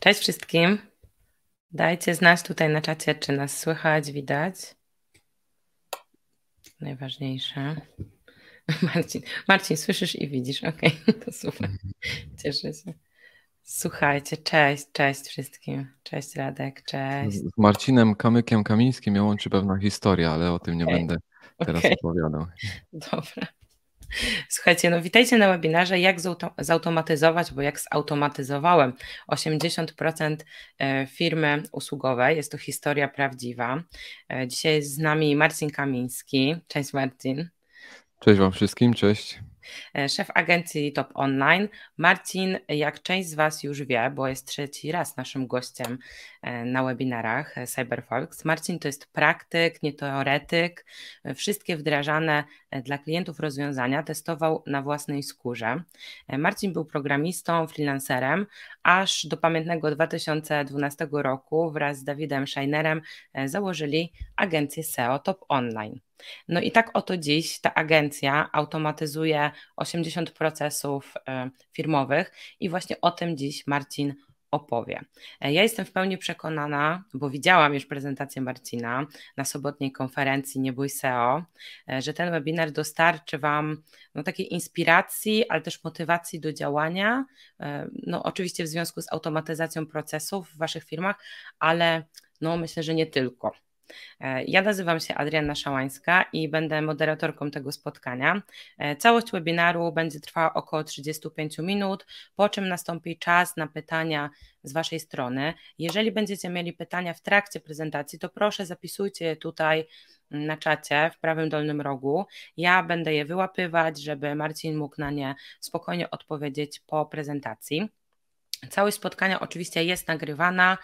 Cześć wszystkim. Dajcie znać tutaj na czacie, czy nas słychać, widać. Najważniejsze. Marcin, Marcin słyszysz i widzisz. ok? to super. Mhm. Cieszę się. Słuchajcie, cześć, cześć wszystkim. Cześć Radek, cześć. Z Marcinem Kamykiem Kamińskim ją łączy pewna historia, ale o tym nie okay. będę teraz okay. opowiadał. Dobra. Słuchajcie, no witajcie na webinarze jak zautomatyzować, bo jak zautomatyzowałem 80% e, firmy usługowej. Jest to historia prawdziwa. E, dzisiaj jest z nami Marcin Kamiński. Cześć Marcin. Cześć Wam wszystkim, cześć. E, szef agencji Top Online. Marcin, jak część z Was już wie, bo jest trzeci raz naszym gościem e, na webinarach e, CyberFolks. Marcin to jest praktyk, nie teoretyk. Wszystkie wdrażane dla klientów rozwiązania testował na własnej skórze. Marcin był programistą, freelancerem, aż do pamiętnego 2012 roku wraz z Dawidem Scheinerem założyli agencję SEO Top Online. No i tak oto dziś ta agencja automatyzuje 80 procesów e, firmowych i właśnie o tym dziś Marcin opowie. E, ja jestem w pełni przekonana, bo widziałam już prezentację Marcina na sobotniej konferencji Nie Bój SEO, e, że ten webinar dostarczy Wam no, takiej inspiracji, ale też motywacji do działania. No, oczywiście w związku z automatyzacją procesów w Waszych firmach, ale no, myślę, że nie tylko. E, ja nazywam się Adrianna Szałańska i będę moderatorką tego spotkania. E, całość webinaru będzie trwała około 35 minut, po czym nastąpi czas na pytania z Waszej strony. Jeżeli będziecie mieli pytania w trakcie prezentacji, to proszę zapisujcie je tutaj na czacie w prawym dolnym rogu. Ja będę je wyłapywać, żeby Marcin mógł na nie spokojnie odpowiedzieć po prezentacji. Całość spotkania oczywiście jest nagrywana,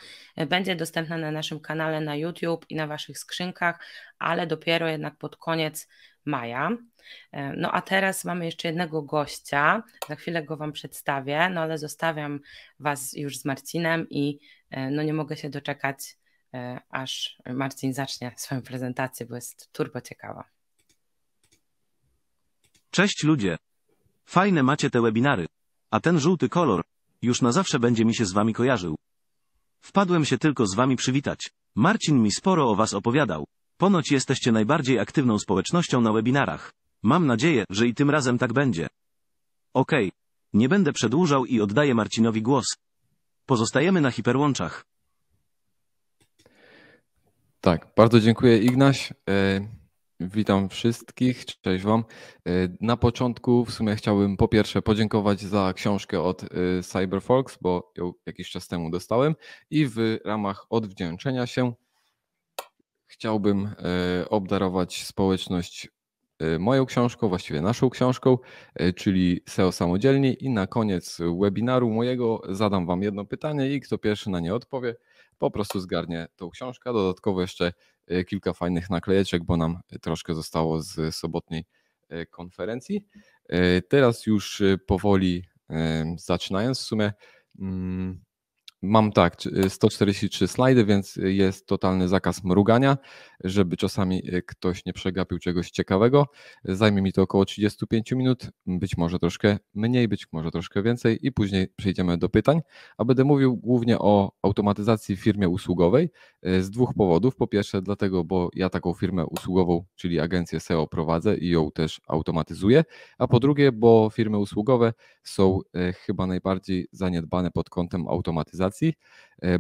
będzie dostępna na naszym kanale na YouTube i na Waszych skrzynkach, ale dopiero jednak pod koniec maja. E, no a teraz mamy jeszcze jednego gościa, za chwilę go Wam przedstawię, no ale zostawiam Was już z Marcinem i e, no nie mogę się doczekać, e, aż Marcin zacznie swoją prezentację, bo jest turbo ciekawa. Cześć ludzie! Fajne macie te webinary, a ten żółty kolor już na zawsze będzie mi się z wami kojarzył. Wpadłem się tylko z wami przywitać. Marcin mi sporo o was opowiadał. Ponoć jesteście najbardziej aktywną społecznością na webinarach. Mam nadzieję, że i tym razem tak będzie. Okej. Okay. Nie będę przedłużał i oddaję Marcinowi głos. Pozostajemy na hiperłączach. Tak, bardzo dziękuję Ignaś. E, Witam wszystkich, cześć Wam. Y, na początku w sumie chciałbym po pierwsze podziękować za książkę od y, Cyberfolks, bo ją jakiś czas temu dostałem i w ramach odwdzięczenia się chciałbym y, obdarować społeczność moją książką, właściwie naszą książką, czyli SEO samodzielnie i na koniec webinaru mojego zadam Wam jedno pytanie i kto pierwszy na nie odpowie, po prostu zgarnie tą książkę. Dodatkowo jeszcze E, kilka fajnych naklejeczek, bo nam troszkę zostało z sobotniej e, konferencji. E, teraz już powoli zaczynając w sumie. Mm, Mam tak, 143 y, slajdy, więc jest totalny zakaz mrugania, żeby czasami y, ktoś nie przegapił czegoś ciekawego. Zajmie mi to około 35 minut, być może troszkę mniej, być może troszkę więcej i później przejdziemy do pytań. A będę mówił głównie o automatyzacji w firmie usługowej y, z dwóch powodów. Po pierwsze dlatego, bo ja taką firmę usługową, czyli agencję SEO prowadzę i ją też automatyzuję, a po drugie, bo firmy usługowe są chyba najbardziej zaniedbane pod kątem automatyzacji E,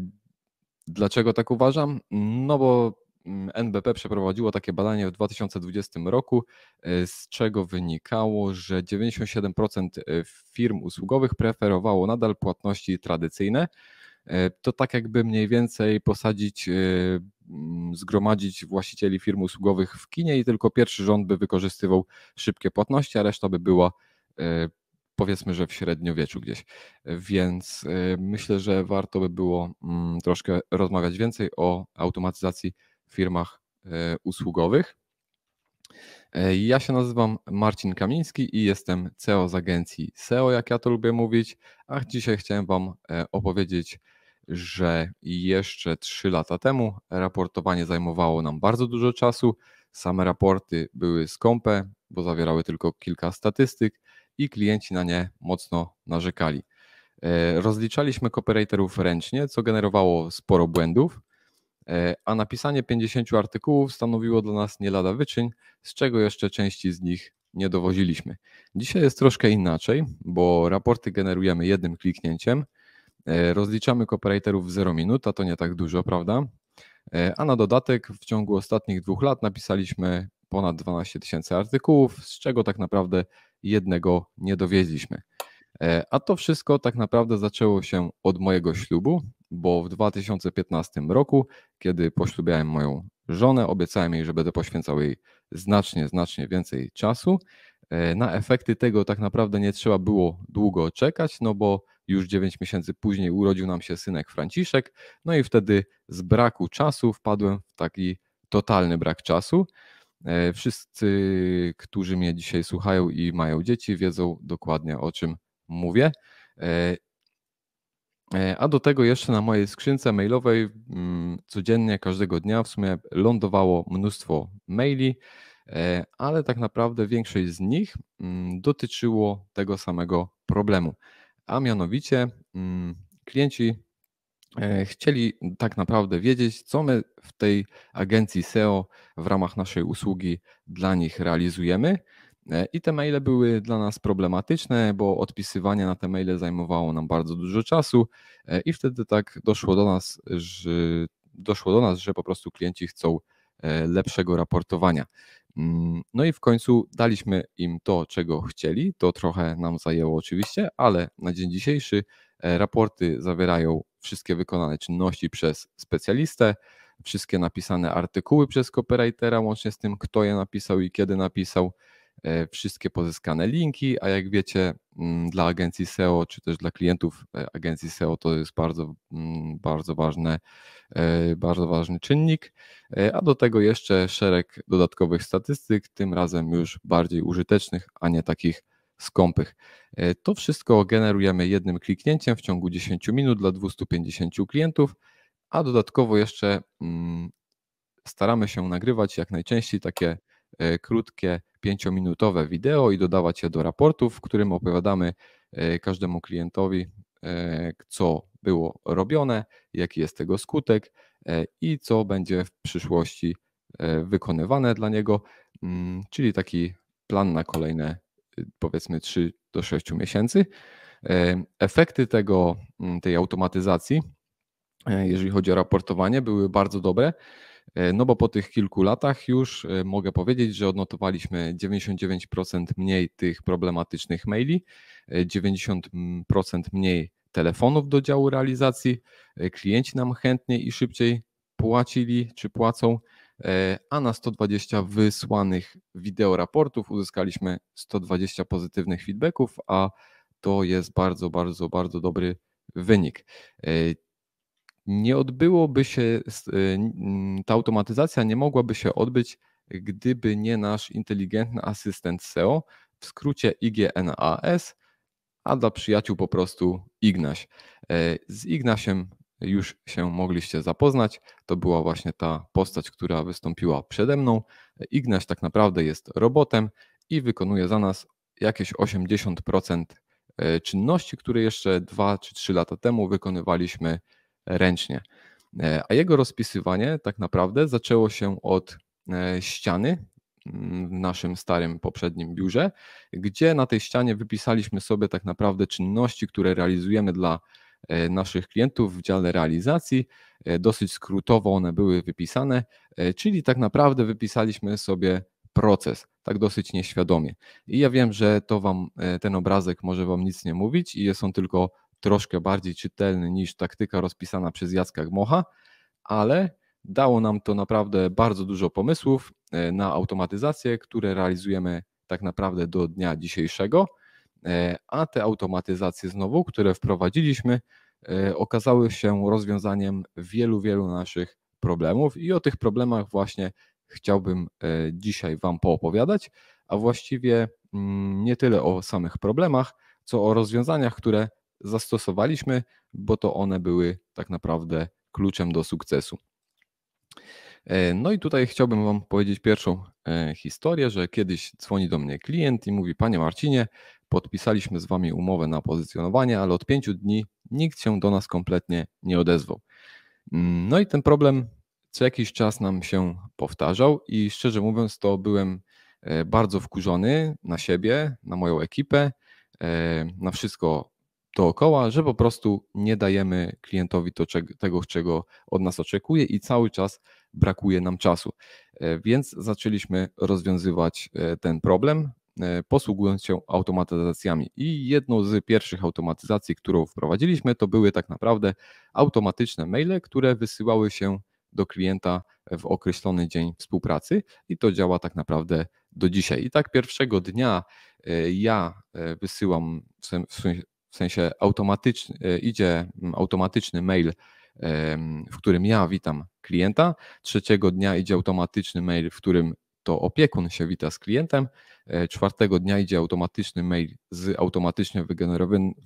dlaczego tak uważam? No bo mm, NBP przeprowadziło takie badanie w 2020 roku, e, z czego wynikało, że 97% e, firm usługowych preferowało nadal płatności tradycyjne. To tak jakby mniej więcej posadzić, mm, zgromadzić właścicieli firm usługowych w kinie i tylko pierwszy rząd by wykorzystywał szybkie płatności, a reszta by była powiedzmy, że w średniowieczu gdzieś. Więc y, myślę, że warto by było mm, troszkę rozmawiać więcej o automatyzacji w firmach y, usługowych. E, ja się nazywam Marcin Kamiński i jestem CEO z agencji SEO, jak ja to lubię mówić, a dzisiaj chciałem Wam e, opowiedzieć, że jeszcze 3 lata temu raportowanie zajmowało nam bardzo dużo czasu. Same raporty były skąpe, bo zawierały tylko kilka statystyk, i klienci na nie mocno narzekali. E, rozliczaliśmy copywriterów ręcznie, co generowało sporo błędów, e, a napisanie 50 artykułów stanowiło dla nas nie lada wyczyn, z czego jeszcze części z nich nie dowoziliśmy. Dzisiaj jest troszkę inaczej, bo raporty generujemy jednym kliknięciem, e, rozliczamy copywriterów w 0 minut, a to nie tak dużo, prawda? A na dodatek w ciągu ostatnich dwóch lat napisaliśmy ponad 12 tysięcy artykułów, z czego tak naprawdę jednego nie dowiedzieliśmy. E, a to wszystko tak naprawdę zaczęło się od mojego ślubu, bo w 2015 roku, kiedy poślubiałem moją żonę, obiecałem jej, że będę poświęcał jej znacznie, znacznie więcej czasu. E, na efekty tego tak naprawdę nie trzeba było długo czekać, no bo już 9 miesięcy później urodził nam się synek Franciszek, no i wtedy z braku czasu wpadłem w taki totalny brak czasu. E, wszyscy, którzy mnie dzisiaj słuchają i mają dzieci, wiedzą dokładnie o czym mówię. E, e, a do tego jeszcze na mojej skrzynce mailowej mm, codziennie, każdego dnia w sumie lądowało mnóstwo maili, ale tak naprawdę większość z nich mm, dotyczyło tego samego problemu. A mianowicie mm, klienci E, chcieli tak naprawdę wiedzieć, co my w tej agencji SEO w ramach naszej usługi dla nich realizujemy. E, I te maile były dla nas problematyczne, bo odpisywanie na te maile zajmowało nam bardzo dużo czasu e, i wtedy tak doszło do nas, że, doszło do nas, że po prostu klienci chcą lepszego raportowania. Mm, no i w końcu daliśmy im to, czego chcieli. To trochę nam zajęło oczywiście, ale na dzień dzisiejszy raporty zawierają wszystkie wykonane czynności przez specjalistę, wszystkie napisane artykuły przez copywritera, łącznie z tym, kto je napisał i kiedy napisał, e, wszystkie pozyskane linki, a jak wiecie, mm, dla agencji SEO czy też dla klientów e, agencji SEO to jest bardzo, mm, bardzo, ważne, e, bardzo ważny czynnik, a do tego jeszcze szereg dodatkowych statystyk, tym razem już bardziej użytecznych, a nie takich skąpych. E, to wszystko generujemy jednym kliknięciem w ciągu 10 minut dla 250 klientów, a dodatkowo jeszcze mm, staramy się nagrywać jak najczęściej takie e, krótkie, 5-minutowe wideo i dodawać je do raportów, w którym opowiadamy e, każdemu klientowi, co było robione, jaki jest tego skutek i co będzie w przyszłości wykonywane dla niego, mm, czyli taki plan na kolejne powiedzmy 3 do 6 miesięcy. Efekty tego, mm, tej automatyzacji, e, jeżeli chodzi o raportowanie, były bardzo dobre. E, no bo po tych kilku latach już e, mogę powiedzieć, że odnotowaliśmy 99% mniej tych problematycznych maili, 90% mniej telefonów do działu realizacji. Klienci nam chętniej i szybciej płacili czy płacą. E, a na 120 wysłanych raportów uzyskaliśmy 120 pozytywnych feedbacków, a to jest bardzo, bardzo, bardzo dobry wynik. E, nie odbyłoby się, e, ta automatyzacja nie mogłaby się odbyć, gdyby nie nasz inteligentny asystent SEO, w skrócie IGNAS, a dla przyjaciół po prostu Ignaś. Z Ignasiem już się mogliście zapoznać. To była właśnie ta postać, która wystąpiła przede mną. Ignaś tak naprawdę jest robotem i wykonuje za nas jakieś 80% e, czynności, które jeszcze 2 czy 3 lata temu wykonywaliśmy ręcznie. E, a jego rozpisywanie tak naprawdę zaczęło się od e, ściany mm, w naszym starym poprzednim biurze, gdzie na tej ścianie wypisaliśmy sobie tak naprawdę czynności, które realizujemy dla E, naszych klientów w dziale realizacji. E, dosyć skrótowo one były wypisane, e, czyli tak naprawdę wypisaliśmy sobie proces, tak dosyć nieświadomie. I ja wiem, że to wam ten obrazek może wam nic nie mówić i jest on tylko troszkę bardziej czytelny niż taktyka rozpisana przez Jacka Gmocha, ale dało nam to naprawdę bardzo dużo pomysłów na automatyzację, które realizujemy tak naprawdę do dnia dzisiejszego. E, a te automatyzacje znowu, które wprowadziliśmy, e, okazały się rozwiązaniem wielu, wielu naszych problemów i o tych problemach właśnie chciałbym e, dzisiaj Wam poopowiadać, a właściwie mm, nie tyle o samych problemach, co o rozwiązaniach, które zastosowaliśmy, bo to one były tak naprawdę kluczem do sukcesu. No i tutaj chciałbym Wam powiedzieć pierwszą historię, że kiedyś dzwoni do mnie klient i mówi: Panie Marcinie, Podpisaliśmy z Wami umowę na pozycjonowanie, ale od pięciu dni nikt się do nas kompletnie nie odezwał. Mm, no i ten problem co jakiś czas nam się powtarzał i szczerze mówiąc, to byłem e, bardzo wkurzony na siebie, na moją ekipę, e, na wszystko dookoła, że po prostu nie dajemy klientowi to, tego, czego od nas oczekuje i cały czas brakuje nam czasu. E, więc zaczęliśmy rozwiązywać ten problem. E, posługując się automatyzacjami. I jedną z pierwszych automatyzacji, którą wprowadziliśmy, to były tak naprawdę automatyczne maile, które wysyłały się do klienta w określony dzień współpracy i to działa tak naprawdę do dzisiaj. I tak pierwszego dnia e, ja e, wysyłam w sensie automatyczny, idzie mm, automatyczny mail, w którym ja witam klienta. Trzeciego dnia idzie automatyczny mail, w którym to opiekun się wita z klientem. E, czwartego dnia idzie automatyczny mail z automatycznie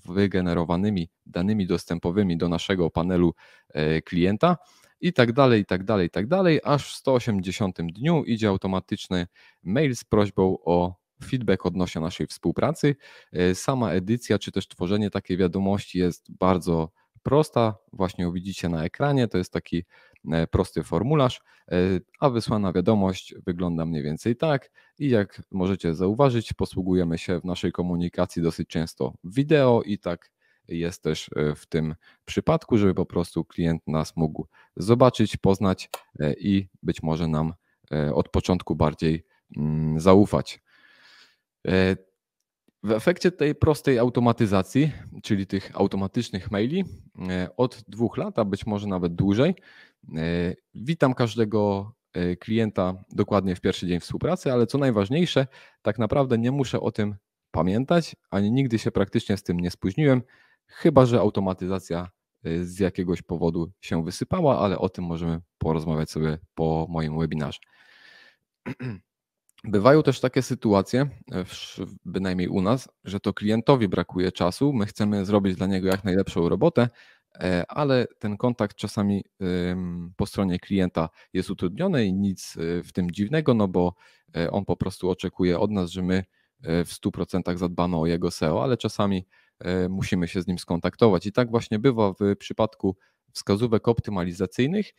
wygenerowanymi danymi dostępowymi do naszego panelu e, klienta i tak dalej, i tak dalej, i tak dalej, aż w 180 dniu idzie automatyczny mail z prośbą o feedback odnośnie naszej współpracy. E, sama edycja, czy też tworzenie takiej wiadomości jest bardzo prosta, właśnie ją widzicie na ekranie, to jest taki E, prosty formularz, e, a wysłana wiadomość wygląda mniej więcej tak i jak możecie zauważyć, posługujemy się w naszej komunikacji dosyć często wideo i tak jest też e, w tym przypadku, żeby po prostu klient nas mógł zobaczyć, poznać i być może nam od początku bardziej mm, zaufać. W efekcie tej prostej automatyzacji, czyli tych automatycznych maili, od dwóch lat, a być może nawet dłużej, E, witam każdego e, klienta dokładnie w pierwszy dzień współpracy, ale co najważniejsze, tak naprawdę nie muszę o tym pamiętać, ani nigdy się praktycznie z tym nie spóźniłem, chyba że automatyzacja e, z jakiegoś powodu się wysypała, ale o tym możemy porozmawiać sobie po moim webinarze. Bywają też takie sytuacje, bynajmniej u nas, że to klientowi brakuje czasu, my chcemy zrobić dla niego jak najlepszą robotę, E, ale ten kontakt czasami po stronie klienta jest utrudniony i nic e, w tym dziwnego, no bo e, on po prostu oczekuje od nas, że my w 100% zadbamy o jego SEO, ale czasami musimy się z nim skontaktować. I tak właśnie bywa w przypadku wskazówek optymalizacyjnych.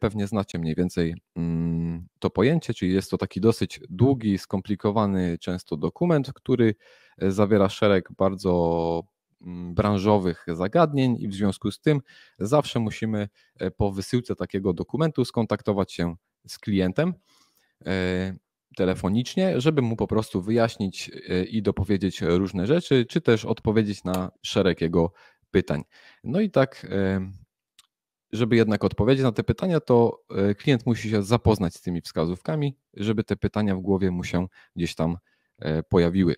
Pewnie znacie mniej więcej mm, to pojęcie, czyli jest to taki dosyć długi, skomplikowany często dokument, który zawiera szereg bardzo Mm, branżowych zagadnień i w związku z tym zawsze musimy e, po wysyłce takiego dokumentu skontaktować się z klientem e, telefonicznie, żeby mu po prostu wyjaśnić e, i dopowiedzieć różne rzeczy, czy też odpowiedzieć na szereg jego pytań. No i tak, żeby jednak odpowiedzieć na te pytania, to klient musi się zapoznać z tymi wskazówkami, żeby te pytania w głowie mu się gdzieś tam pojawiły.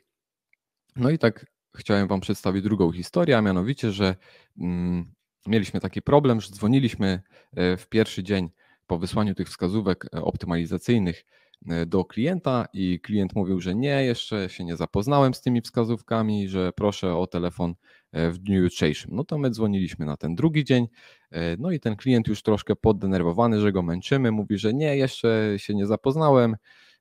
No i tak chciałem Wam przedstawić drugą historię, a mianowicie, że mm, mieliśmy taki problem, że dzwoniliśmy e, w pierwszy dzień po wysłaniu tych wskazówek e, optymalizacyjnych e, do klienta i klient mówił, że nie, jeszcze się nie zapoznałem z tymi wskazówkami, że proszę o telefon w dniu jutrzejszym. No to my dzwoniliśmy na ten drugi dzień, no i ten klient już troszkę poddenerwowany, że go męczymy, mówi, że nie, jeszcze się nie zapoznałem,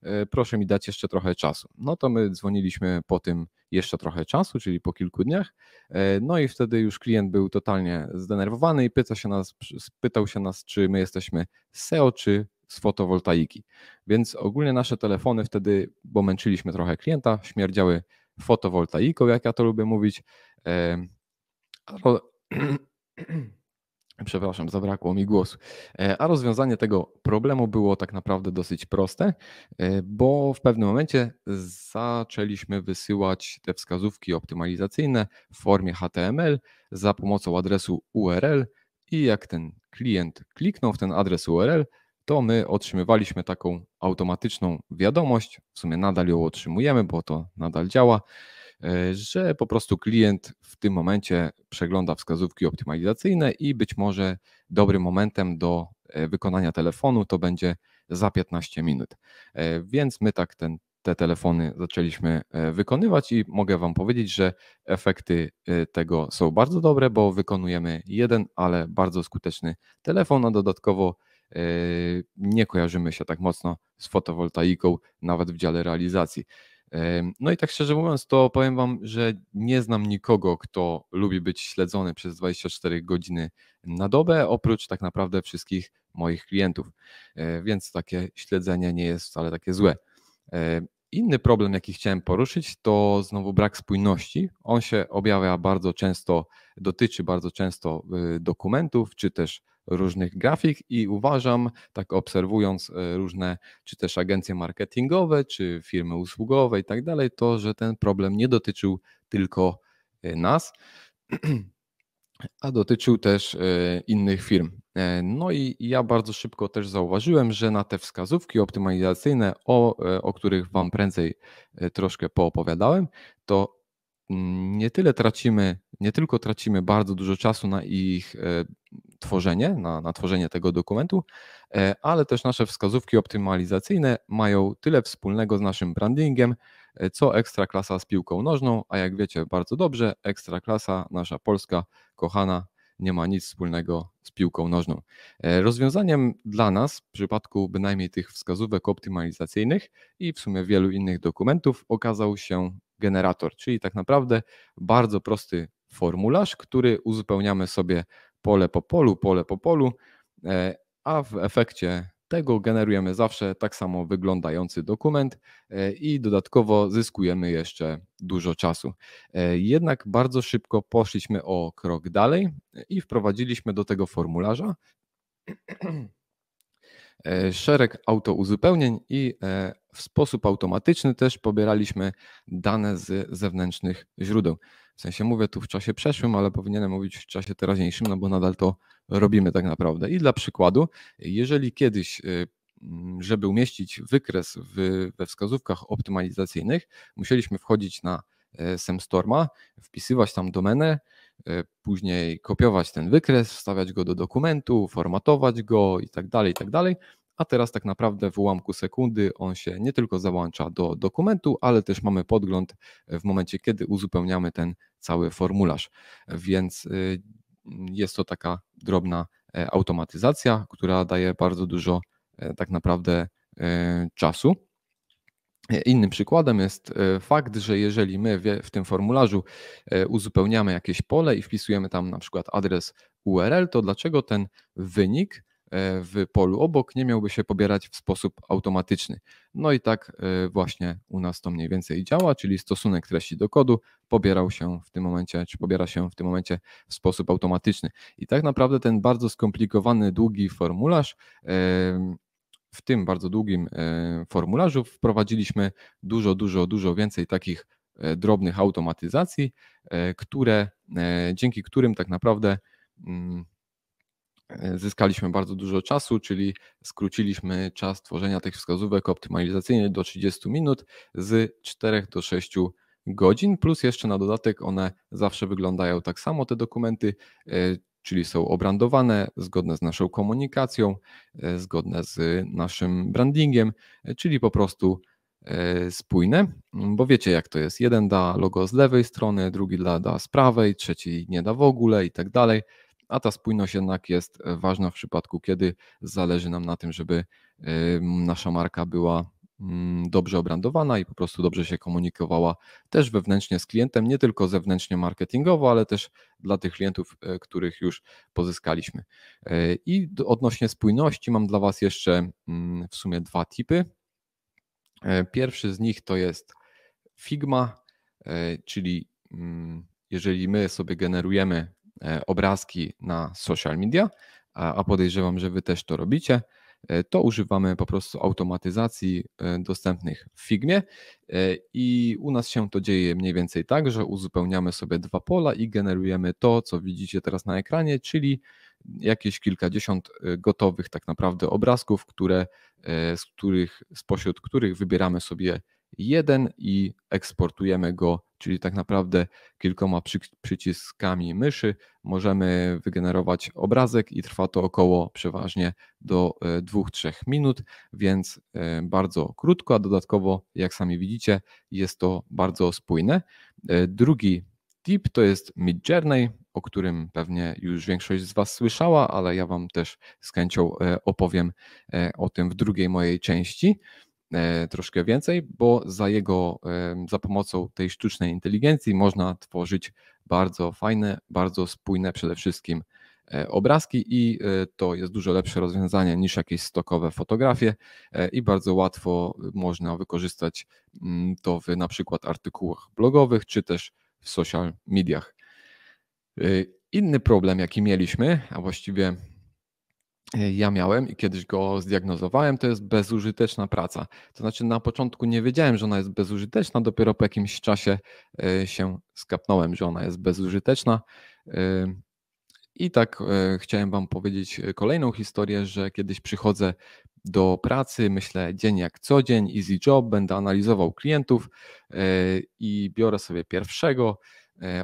E, proszę mi dać jeszcze trochę czasu. No to my dzwoniliśmy po tym jeszcze trochę czasu, czyli po kilku dniach. E, no i wtedy już klient był totalnie zdenerwowany i pyta się nas, pytał się nas, czy my jesteśmy z SEO, czy z fotowoltaiki. Więc ogólnie nasze telefony wtedy, bo męczyliśmy trochę klienta, śmierdziały fotowoltaiką, jak ja to lubię mówić. E, Przepraszam, zabrakło mi głosu. E, a rozwiązanie tego problemu było tak naprawdę dosyć proste, e, bo w pewnym momencie zaczęliśmy wysyłać te wskazówki optymalizacyjne w formie HTML za pomocą adresu URL i jak ten klient kliknął w ten adres URL, to my otrzymywaliśmy taką automatyczną wiadomość. W sumie nadal ją otrzymujemy, bo to nadal działa, E, że po prostu klient w tym momencie przegląda wskazówki optymalizacyjne i być może dobrym momentem do e, wykonania telefonu to będzie za 15 minut. E, więc my tak ten, te telefony zaczęliśmy wykonywać i mogę Wam powiedzieć, że efekty tego są bardzo dobre, bo wykonujemy jeden, ale bardzo skuteczny telefon, a dodatkowo nie kojarzymy się tak mocno z fotowoltaiką, nawet w dziale realizacji. No i tak szczerze mówiąc, to powiem Wam, że nie znam nikogo, kto lubi być śledzony przez 24 godziny na dobę, oprócz tak naprawdę wszystkich moich klientów. E, więc takie śledzenie nie jest wcale takie złe. E, inny problem, jaki chciałem poruszyć, to znowu brak spójności. On się objawia bardzo często, dotyczy bardzo często y, dokumentów czy też różnych grafik i uważam, tak obserwując e, różne, czy też agencje marketingowe, czy firmy usługowe i tak dalej, to, że ten problem nie dotyczył tylko e, nas, a dotyczył też e, innych firm. No i ja bardzo szybko też zauważyłem, że na te wskazówki optymalizacyjne, o, o których Wam prędzej troszkę poopowiadałem, to mm, nie tyle tracimy, nie tylko tracimy bardzo dużo czasu na ich tworzenie, na, na tworzenie tego dokumentu, e, ale też nasze wskazówki optymalizacyjne mają tyle wspólnego z naszym brandingiem, e, co ekstra klasa z piłką nożną, a jak wiecie bardzo dobrze, ekstra klasa nasza polska, kochana, nie ma nic wspólnego z piłką nożną. E, rozwiązaniem dla nas, w przypadku bynajmniej tych wskazówek optymalizacyjnych i w sumie wielu innych dokumentów, okazał się generator, czyli tak naprawdę bardzo prosty formularz, który uzupełniamy sobie pole po polu, pole po polu, e, a w efekcie tego generujemy zawsze tak samo wyglądający dokument e, i dodatkowo zyskujemy jeszcze dużo czasu. E, jednak bardzo szybko poszliśmy o krok dalej i wprowadziliśmy do tego formularza szereg autouzupełnień i w sposób automatyczny też pobieraliśmy dane z zewnętrznych źródeł. W sensie mówię tu w czasie przeszłym, ale powinienem mówić w czasie teraźniejszym, no bo nadal to robimy tak naprawdę. I dla przykładu, jeżeli kiedyś y, mm, żeby umieścić wykres w, we wskazówkach optymalizacyjnych, musieliśmy wchodzić na e, Semstorma, wpisywać tam domenę, e, później kopiować ten wykres, wstawiać go do dokumentu, formatować go i tak dalej, i tak dalej a teraz tak naprawdę w ułamku sekundy on się nie tylko załącza do dokumentu, ale też mamy podgląd e, w momencie, kiedy uzupełniamy ten cały formularz. Więc y, jest to taka drobna e, automatyzacja, która daje bardzo dużo e, tak naprawdę czasu. Innym przykładem jest fakt, że jeżeli my w tym formularzu uzupełniamy jakieś pole i wpisujemy tam na przykład adres URL, to dlaczego ten wynik E, w polu obok nie miałby się pobierać w sposób automatyczny. No i tak e, właśnie u nas to mniej więcej działa, czyli stosunek treści do kodu pobierał się w tym momencie, czy pobiera się w tym momencie w sposób automatyczny. I tak naprawdę ten bardzo skomplikowany, długi formularz e, w tym bardzo długim formularzu wprowadziliśmy dużo, dużo, dużo więcej takich drobnych automatyzacji, które, dzięki którym tak naprawdę mm, E, zyskaliśmy bardzo dużo czasu, czyli skróciliśmy czas tworzenia tych wskazówek optymalizacyjnych do 30 minut z 4 do 6 godzin, plus jeszcze na dodatek one zawsze wyglądają tak samo, te dokumenty, e, czyli są obrandowane, zgodne z naszą komunikacją, e, zgodne z naszym brandingiem, czyli po prostu spójne, bo wiecie jak to jest. Jeden da logo z lewej strony, drugi da, da z prawej, trzeci nie da w ogóle i tak dalej a ta spójność jednak jest e, ważna w przypadku, kiedy zależy nam na tym, żeby nasza marka była mm, dobrze obrandowana i po prostu dobrze się komunikowała też wewnętrznie z klientem, nie tylko zewnętrznie marketingowo, ale też dla tych klientów, e, których już pozyskaliśmy. E, I odnośnie spójności mam dla Was jeszcze mm, w sumie dwa tipy. Pierwszy z nich to jest Figma, czyli mm, jeżeli my sobie generujemy E, obrazki na social media, a podejrzewam, że Wy też to robicie, e, to używamy po prostu automatyzacji e, dostępnych w Figmie i u nas się to dzieje mniej więcej tak, że uzupełniamy sobie dwa pola i generujemy to, co widzicie teraz na ekranie, czyli jakieś kilkadziesiąt gotowych tak naprawdę obrazków, które, z których, spośród których wybieramy sobie jeden i eksportujemy go, czyli tak naprawdę kilkoma przyciskami myszy możemy wygenerować obrazek i trwa to około przeważnie do 2-3 e, minut, więc e, bardzo krótko, a dodatkowo, jak sami widzicie, jest to bardzo spójne. E, drugi tip to jest Midjourney, o którym pewnie już większość z Was słyszała, ale ja Wam też z chęcią opowiem o tym w drugiej mojej części. E, troszkę więcej, bo za jego, za pomocą tej sztucznej inteligencji można tworzyć bardzo fajne, bardzo spójne przede wszystkim e, obrazki i e, to jest dużo lepsze rozwiązanie niż jakieś stokowe fotografie i bardzo łatwo można wykorzystać mm, to w na przykład artykułach blogowych czy też w social mediach. Inny problem, jaki mieliśmy, a właściwie E, ja miałem i kiedyś go zdiagnozowałem, to jest bezużyteczna praca. To znaczy, na początku nie wiedziałem, że ona jest bezużyteczna, dopiero po jakimś czasie e, się skapnąłem, że ona jest bezużyteczna. E, I tak chciałem Wam powiedzieć kolejną historię, że kiedyś przychodzę do pracy, myślę dzień jak co dzień, easy job, będę analizował klientów i biorę sobie pierwszego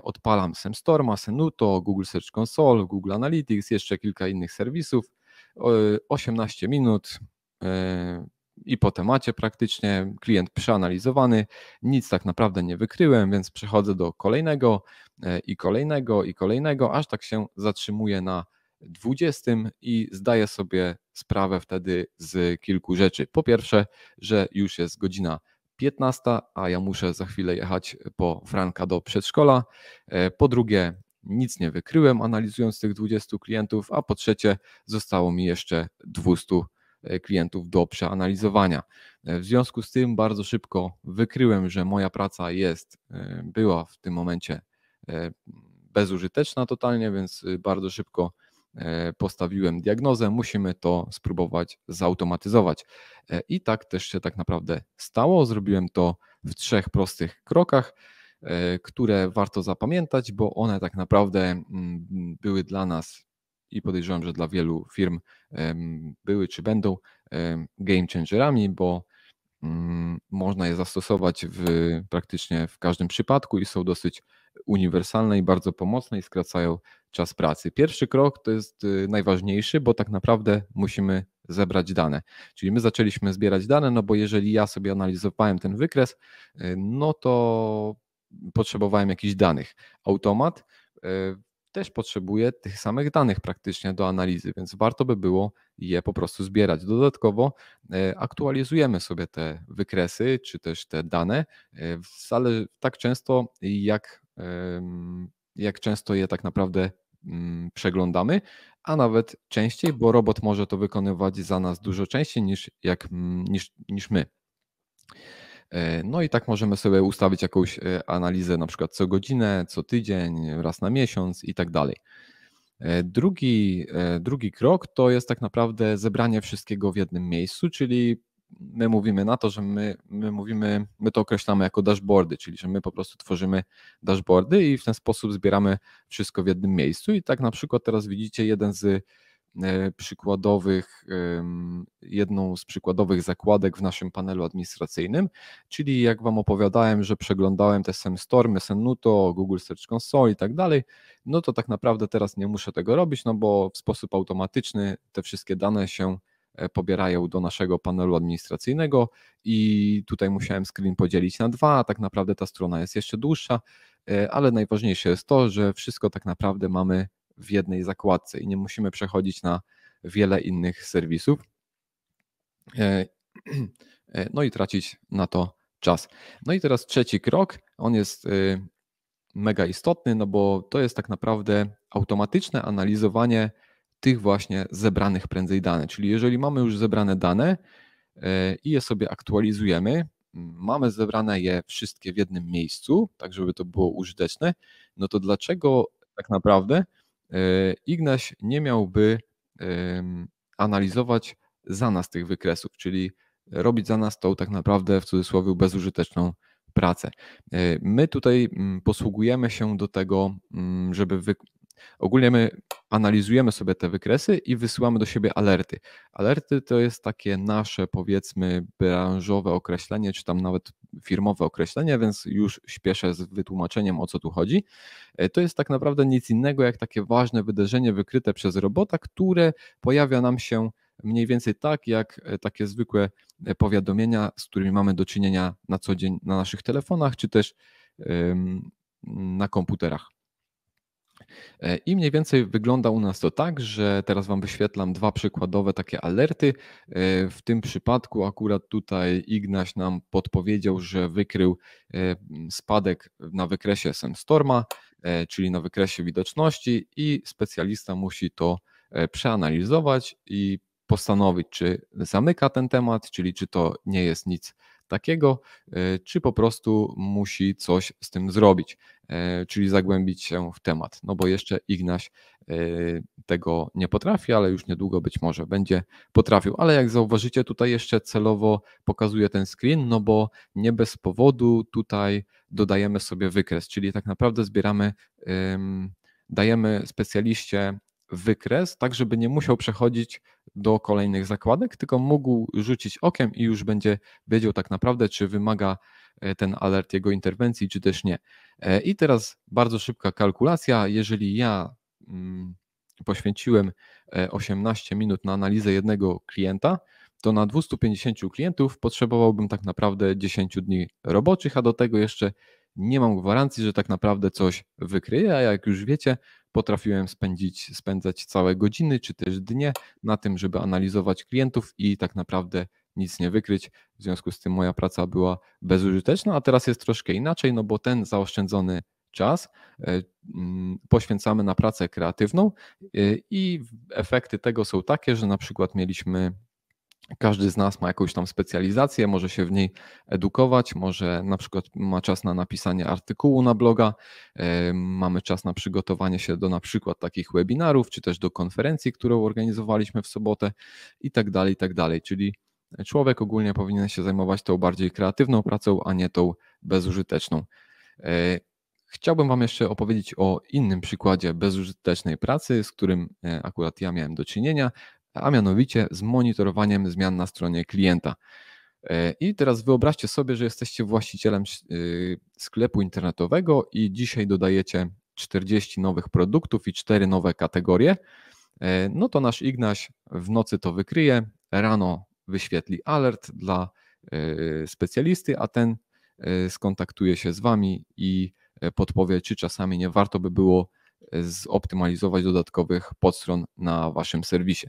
odpalam SemStorma, Senuto, Google Search Console, Google Analytics, jeszcze kilka innych serwisów 18 e, minut e, i po temacie praktycznie, klient przeanalizowany, nic tak naprawdę nie wykryłem, więc przechodzę do kolejnego e, i kolejnego i kolejnego, aż tak się zatrzymuję na 20 i zdaję sobie sprawę wtedy z kilku rzeczy. Po pierwsze, że już jest godzina 15, a ja muszę za chwilę jechać po Franka do przedszkola. Po drugie, nic nie wykryłem analizując tych 20 klientów, a po trzecie zostało mi jeszcze 200 e, klientów do przeanalizowania. E, w związku z tym bardzo szybko wykryłem, że moja praca jest, e, była w tym momencie bezużyteczna totalnie, więc bardzo szybko postawiłem diagnozę, musimy to spróbować zautomatyzować. I tak też się tak naprawdę stało. Zrobiłem to w trzech prostych krokach. E, które warto zapamiętać, bo one tak naprawdę mm, były dla nas i podejrzewam, że dla wielu firm były czy będą game changerami, bo mm, można je zastosować w, praktycznie w każdym przypadku i są dosyć uniwersalne i bardzo pomocne i skracają czas pracy. Pierwszy krok to jest y, najważniejszy, bo tak naprawdę musimy zebrać dane. Czyli my zaczęliśmy zbierać dane, no bo jeżeli ja sobie analizowałem ten wykres, y, no to potrzebowałem jakichś danych. Automat e, też potrzebuje tych samych danych praktycznie do analizy, więc warto by było je po prostu zbierać. Dodatkowo e, aktualizujemy sobie te wykresy czy też te dane wcale e, tak często, jak, jak często je tak naprawdę mm, przeglądamy, a nawet częściej, bo robot może to wykonywać za nas dużo częściej niż, jak, mm, niż, niż my. E, no i tak możemy sobie ustawić jakąś e, analizę na przykład co godzinę, co tydzień, raz na miesiąc i tak dalej. E, drugi, drugi krok to jest tak naprawdę zebranie wszystkiego w jednym miejscu, czyli my mówimy na to, że my, my mówimy, my to określamy jako dashboardy, czyli że my po prostu tworzymy dashboardy i w ten sposób zbieramy wszystko w jednym miejscu. I tak na przykład teraz widzicie jeden z E, przykładowych, jedną z przykładowych zakładek w naszym panelu administracyjnym, czyli jak Wam opowiadałem, że przeglądałem te SemStormy, Nuto, Google Search Console i tak dalej, no to tak naprawdę teraz nie muszę tego robić, no bo w sposób automatyczny te wszystkie dane się e, pobierają do naszego panelu administracyjnego i tutaj musiałem screen podzielić na dwa, tak naprawdę ta strona jest jeszcze dłuższa, e, ale najważniejsze jest to, że wszystko tak naprawdę mamy w jednej zakładce i nie musimy przechodzić na wiele innych serwisów. E, e, no i tracić na to czas. No i teraz trzeci krok, on jest e, mega istotny, no bo to jest tak naprawdę automatyczne analizowanie tych właśnie zebranych prędzej dane. Czyli jeżeli mamy już zebrane dane i je sobie aktualizujemy, mamy zebrane je wszystkie w jednym miejscu, tak żeby to było użyteczne, no to dlaczego tak naprawdę E, Ignaś nie miałby analizować za nas tych wykresów, czyli robić za nas tą tak naprawdę w cudzysłowie bezużyteczną pracę. E, my tutaj mm, posługujemy się do tego, mm, żeby Ogólnie my analizujemy sobie te wykresy i wysyłamy do siebie alerty. Alerty to jest takie nasze, powiedzmy, branżowe określenie, czy tam nawet firmowe określenie, więc już śpieszę z wytłumaczeniem, o co tu chodzi. E, to jest tak naprawdę nic innego jak takie ważne wydarzenie wykryte przez robota, które pojawia nam się mniej więcej tak, jak e, takie zwykłe e, powiadomienia, z którymi mamy do czynienia na co dzień na naszych telefonach, czy też na komputerach. E, I mniej więcej wygląda u nas to tak, że teraz Wam wyświetlam dwa przykładowe takie alerty. E, w tym przypadku akurat tutaj Ignaś nam podpowiedział, że wykrył e, spadek na wykresie Sandstorma, czyli na wykresie widoczności, i specjalista musi to przeanalizować i postanowić, czy zamyka ten temat, czyli czy to nie jest nic takiego, czy po prostu musi coś z tym zrobić. E, czyli zagłębić się w temat. No bo jeszcze Ignaś e, tego nie potrafi, ale już niedługo być może będzie potrafił. Ale jak zauważycie, tutaj jeszcze celowo pokazuję ten screen, no bo nie bez powodu tutaj dodajemy sobie wykres, czyli tak naprawdę zbieramy, dajemy specjaliście wykres, tak żeby nie musiał przechodzić do kolejnych zakładek, tylko mógł rzucić okiem i już będzie wiedział tak naprawdę, czy wymaga E, ten alert jego interwencji, czy też nie. E, I teraz bardzo szybka kalkulacja. Jeżeli ja mm, poświęciłem 18 e, minut na analizę jednego klienta, to na 250 klientów potrzebowałbym tak naprawdę 10 dni roboczych, a do tego jeszcze nie mam gwarancji, że tak naprawdę coś wykryję, a jak już wiecie, potrafiłem spędzić, spędzać całe godziny czy też dnie na tym, żeby analizować klientów i tak naprawdę nic nie wykryć. W związku z tym moja praca była bezużyteczna, a teraz jest troszkę inaczej, no bo ten zaoszczędzony czas e, mm, poświęcamy na pracę kreatywną e, i efekty tego są takie, że na przykład mieliśmy każdy z nas ma jakąś tam specjalizację, może się w niej edukować, może na przykład ma czas na napisanie artykułu na bloga, e, mamy czas na przygotowanie się do na przykład takich webinarów, czy też do konferencji, którą organizowaliśmy w sobotę i tak dalej, i tak dalej. Czyli człowiek ogólnie powinien się zajmować tą bardziej kreatywną pracą, a nie tą bezużyteczną. E, chciałbym Wam jeszcze opowiedzieć o innym przykładzie bezużytecznej pracy, z którym e, akurat ja miałem do czynienia, a mianowicie z monitorowaniem zmian na stronie klienta. E, I teraz wyobraźcie sobie, że jesteście właścicielem sklepu internetowego i dzisiaj dodajecie 40 nowych produktów i 4 nowe kategorie. No to nasz Ignaś w nocy to wykryje, rano wyświetli alert dla e, specjalisty, a ten e, skontaktuje się z Wami i e, podpowie, czy czasami nie warto by było zoptymalizować dodatkowych podstron na Waszym serwisie.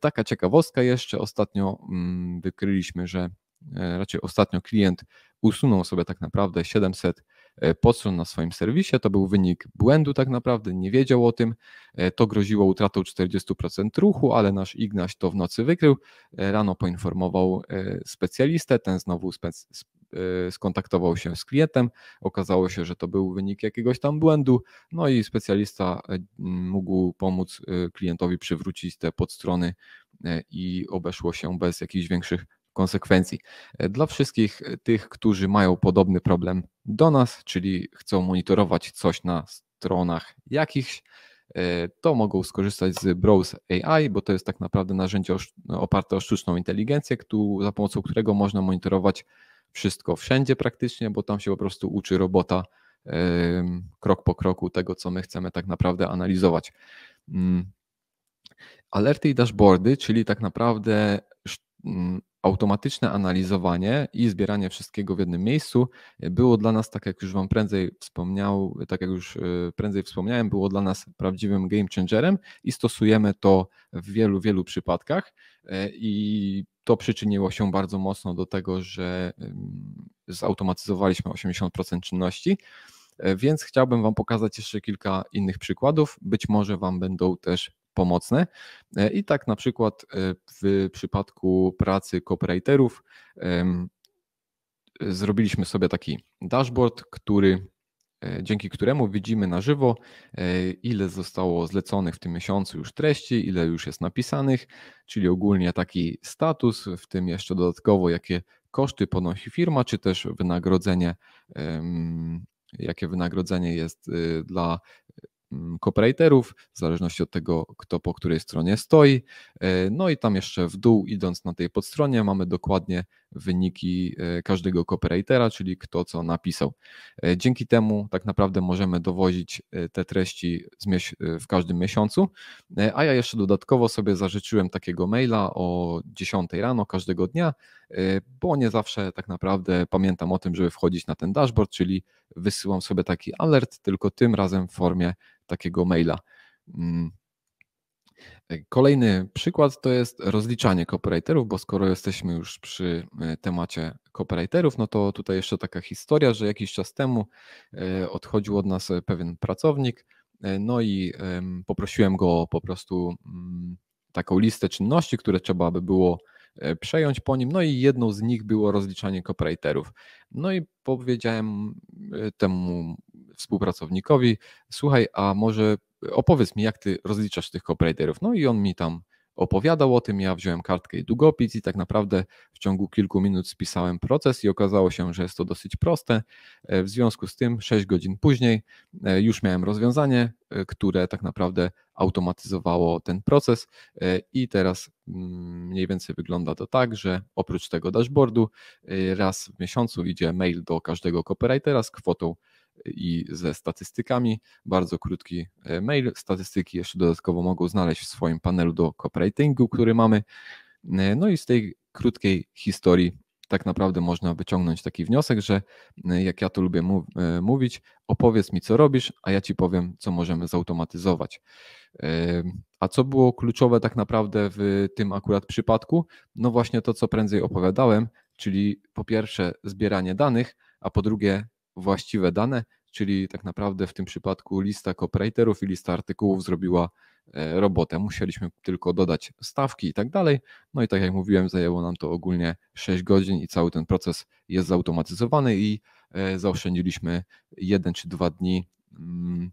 Taka ciekawostka jeszcze, ostatnio mm, wykryliśmy, że raczej ostatnio klient usunął sobie tak naprawdę 700 E, podstron na swoim serwisie. To był wynik błędu tak naprawdę, nie wiedział o tym. E, to groziło utratą 40% ruchu, ale nasz Ignaś to w nocy wykrył. E, rano poinformował specjalistę, ten znowu spec skontaktował się z klientem. Okazało się, że to był wynik jakiegoś tam błędu, no i specjalista mógł pomóc klientowi przywrócić te podstrony i obeszło się bez jakichś większych konsekwencji. Dla wszystkich tych, którzy mają podobny problem do nas, czyli chcą monitorować coś na stronach jakichś, e, to mogą skorzystać z Browse AI, bo to jest tak naprawdę narzędzie oparte o sztuczną inteligencję, za pomocą którego można monitorować wszystko wszędzie praktycznie, bo tam się po prostu uczy robota krok po kroku tego, co my chcemy tak naprawdę analizować. Mm. Alerty i dashboardy, czyli tak naprawdę mm, automatyczne analizowanie i zbieranie wszystkiego w jednym miejscu e, było dla nas, tak jak już Wam prędzej wspomniał, e, tak jak już e, prędzej wspomniałem, było dla nas prawdziwym game changerem i stosujemy to w wielu, wielu przypadkach i to przyczyniło się bardzo mocno do tego, że zautomatyzowaliśmy 80% czynności. Więc chciałbym Wam pokazać jeszcze kilka innych przykładów. Być może Wam będą też pomocne. E, I tak na przykład e, w przypadku pracy copywriterów zrobiliśmy sobie taki dashboard, który e, dzięki któremu widzimy na żywo, ile zostało zleconych w tym miesiącu już treści, ile już jest napisanych, czyli ogólnie taki status, w tym jeszcze dodatkowo, jakie koszty ponosi firma, czy też wynagrodzenie, jakie wynagrodzenie jest dla copywriterów, mm, w zależności od tego, kto po której stronie stoi. E, no i tam jeszcze w dół, idąc na tej podstronie, mamy dokładnie wyniki e, każdego copywritera, czyli kto co napisał. E, dzięki temu tak naprawdę możemy dowozić te treści w każdym miesiącu. A ja jeszcze dodatkowo sobie zażyczyłem takiego maila o 10 rano każdego dnia, Y, bo nie zawsze tak naprawdę pamiętam o tym, żeby wchodzić na ten dashboard, czyli wysyłam sobie taki alert, tylko tym razem w formie takiego maila. Mm. Y, kolejny przykład to jest rozliczanie copywriterów, bo skoro jesteśmy już przy y, temacie copywriterów, no to tutaj jeszcze taka historia, że jakiś czas temu odchodził od nas pewien pracownik, no i poprosiłem go po prostu mm, taką listę czynności, które trzeba by było E, przejąć po nim. No i jedną z nich było rozliczanie copywriterów. No i powiedziałem e, temu współpracownikowi: Słuchaj, a może opowiedz mi, jak ty rozliczasz tych copywriterów? No i on mi tam opowiadał o tym. Ja wziąłem kartkę i długopis i tak naprawdę w ciągu kilku minut spisałem proces i okazało się, że jest to dosyć proste. E, w związku z tym 6 godzin później już miałem rozwiązanie, które tak naprawdę automatyzowało ten proces e, i teraz mm, mniej więcej wygląda to tak, że oprócz tego dashboardu e, raz w miesiącu idzie mail do każdego copywritera z kwotą e, i ze statystykami. Bardzo krótki mail. Statystyki jeszcze dodatkowo mogą znaleźć w swoim panelu do copywritingu, który mamy. No i z tej krótkiej historii tak naprawdę można wyciągnąć taki wniosek, że y, jak ja tu lubię y, mówić, opowiedz mi, co robisz, a ja ci powiem, co możemy zautomatyzować. A co było kluczowe tak naprawdę w tym akurat przypadku? No właśnie to, co prędzej opowiadałem, czyli po pierwsze zbieranie danych, a po drugie właściwe dane, czyli tak naprawdę w tym przypadku lista copywriterów i lista artykułów zrobiła e, robotę. Musieliśmy tylko dodać stawki i tak dalej. No i tak jak mówiłem, zajęło nam to ogólnie 6 godzin i cały ten proces jest zautomatyzowany i e, zaoszczędziliśmy 1 czy 2 dni mm,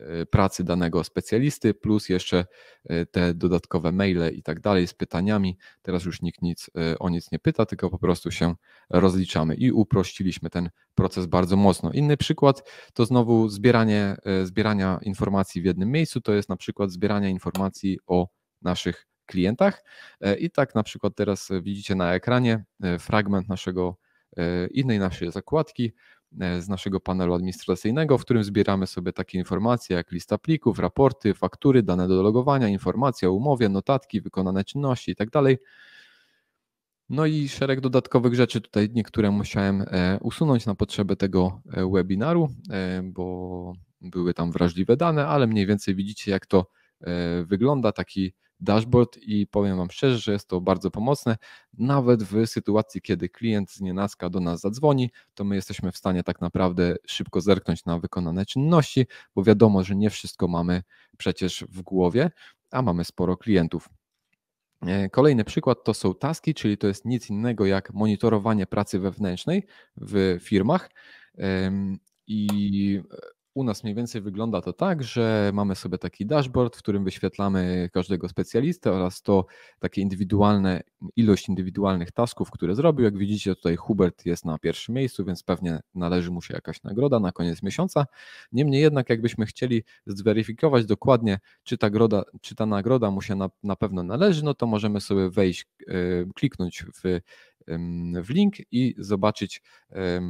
E, pracy danego specjalisty, plus jeszcze e, te dodatkowe maile i tak dalej z pytaniami. Teraz już nikt nic e, o nic nie pyta, tylko po prostu się rozliczamy i uprościliśmy ten proces bardzo mocno. Inny przykład to znowu zbieranie zbierania informacji w jednym miejscu, to jest na przykład zbieranie informacji o naszych klientach. I tak na przykład teraz widzicie na ekranie fragment naszego innej naszej zakładki, E, z naszego panelu administracyjnego, w którym zbieramy sobie takie informacje jak lista plików, raporty, faktury, dane do logowania, informacje o umowie, notatki, wykonane czynności itd. Tak no i szereg dodatkowych rzeczy, tutaj niektóre musiałem e, usunąć na potrzeby tego e, webinaru, bo były tam wrażliwe dane, ale mniej więcej widzicie, jak to wygląda. Taki dashboard i powiem Wam szczerze, że jest to bardzo pomocne. Nawet w sytuacji, kiedy klient z nienacka do nas zadzwoni, to my jesteśmy w stanie tak naprawdę szybko zerknąć na wykonane czynności, bo wiadomo, że nie wszystko mamy przecież w głowie, a mamy sporo klientów. E, kolejny przykład to są taski, czyli to jest nic innego jak monitorowanie pracy wewnętrznej w firmach. I u nas mniej więcej wygląda to tak, że mamy sobie taki dashboard, w którym wyświetlamy każdego specjalistę oraz to takie indywidualne, ilość indywidualnych tasków, które zrobił. Jak widzicie, tutaj Hubert jest na pierwszym miejscu, więc pewnie należy mu się jakaś nagroda na koniec miesiąca. Niemniej jednak, jakbyśmy chcieli zweryfikować dokładnie, czy ta, groda, czy ta nagroda mu się na, na pewno należy, no to możemy sobie wejść, y, kliknąć w w link i zobaczyć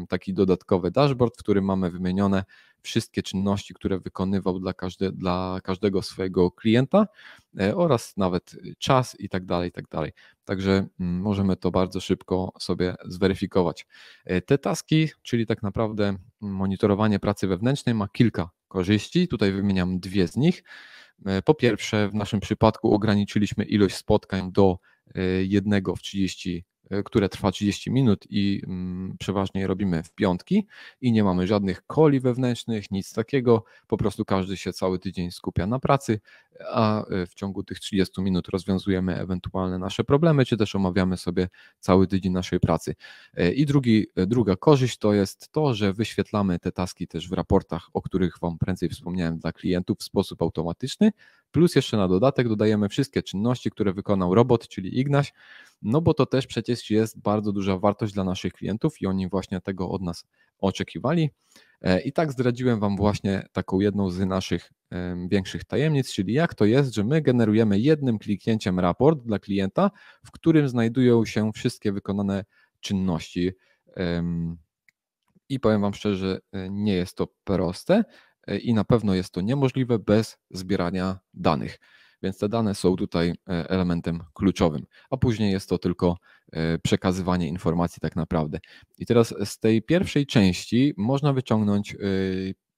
taki dodatkowy dashboard, w którym mamy wymienione wszystkie czynności, które wykonywał dla, każde, dla każdego swojego klienta e, oraz nawet czas i tak dalej, i tak dalej. Także mm, możemy to bardzo szybko sobie zweryfikować. E, te taski, czyli tak naprawdę monitorowanie pracy wewnętrznej ma kilka korzyści. Tutaj wymieniam dwie z nich. E, po pierwsze, w naszym przypadku ograniczyliśmy ilość spotkań do jednego w 30 Y, które trwa 30 minut i mm, przeważnie robimy w piątki i nie mamy żadnych koli wewnętrznych, nic takiego. Po prostu każdy się cały tydzień skupia na pracy, a y, w ciągu tych 30 minut rozwiązujemy ewentualne nasze problemy, czy też omawiamy sobie cały tydzień naszej pracy. Y, I drugi, druga korzyść to jest to, że wyświetlamy te taski też w raportach, o których Wam prędzej wspomniałem dla klientów w sposób automatyczny, Plus jeszcze na dodatek dodajemy wszystkie czynności, które wykonał robot, czyli Ignaś, no bo to też przecież jest bardzo duża wartość dla naszych klientów i oni właśnie tego od nas oczekiwali. E, I tak zdradziłem Wam właśnie taką jedną z naszych większych tajemnic, czyli jak to jest, że my generujemy jednym kliknięciem raport dla klienta, w którym znajdują się wszystkie wykonane czynności. I powiem Wam szczerze, e, nie jest to proste, E, i na pewno jest to niemożliwe bez zbierania danych. Więc te dane są tutaj e, elementem kluczowym, a później jest to tylko e, przekazywanie informacji tak naprawdę. I teraz z tej pierwszej części można wyciągnąć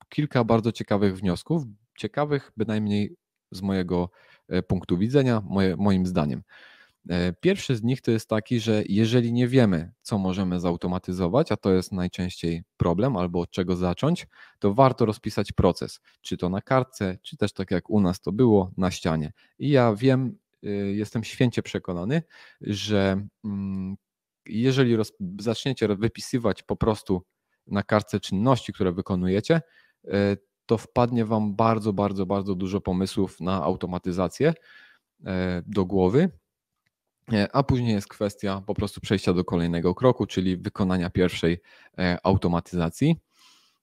kilka bardzo ciekawych wniosków, ciekawych bynajmniej z mojego punktu widzenia, moim zdaniem. E, pierwszy z nich to jest taki, że jeżeli nie wiemy, co możemy zautomatyzować, a to jest najczęściej problem albo od czego zacząć, to warto rozpisać proces, czy to na kartce, czy też tak jak u nas to było, na ścianie. I ja wiem, y, jestem święcie przekonany, że mm, jeżeli zaczniecie wypisywać po prostu na kartce czynności, które wykonujecie, e, to wpadnie Wam bardzo, bardzo, bardzo dużo pomysłów na automatyzację e, do głowy E, a później jest kwestia po prostu przejścia do kolejnego kroku, czyli wykonania pierwszej e, automatyzacji.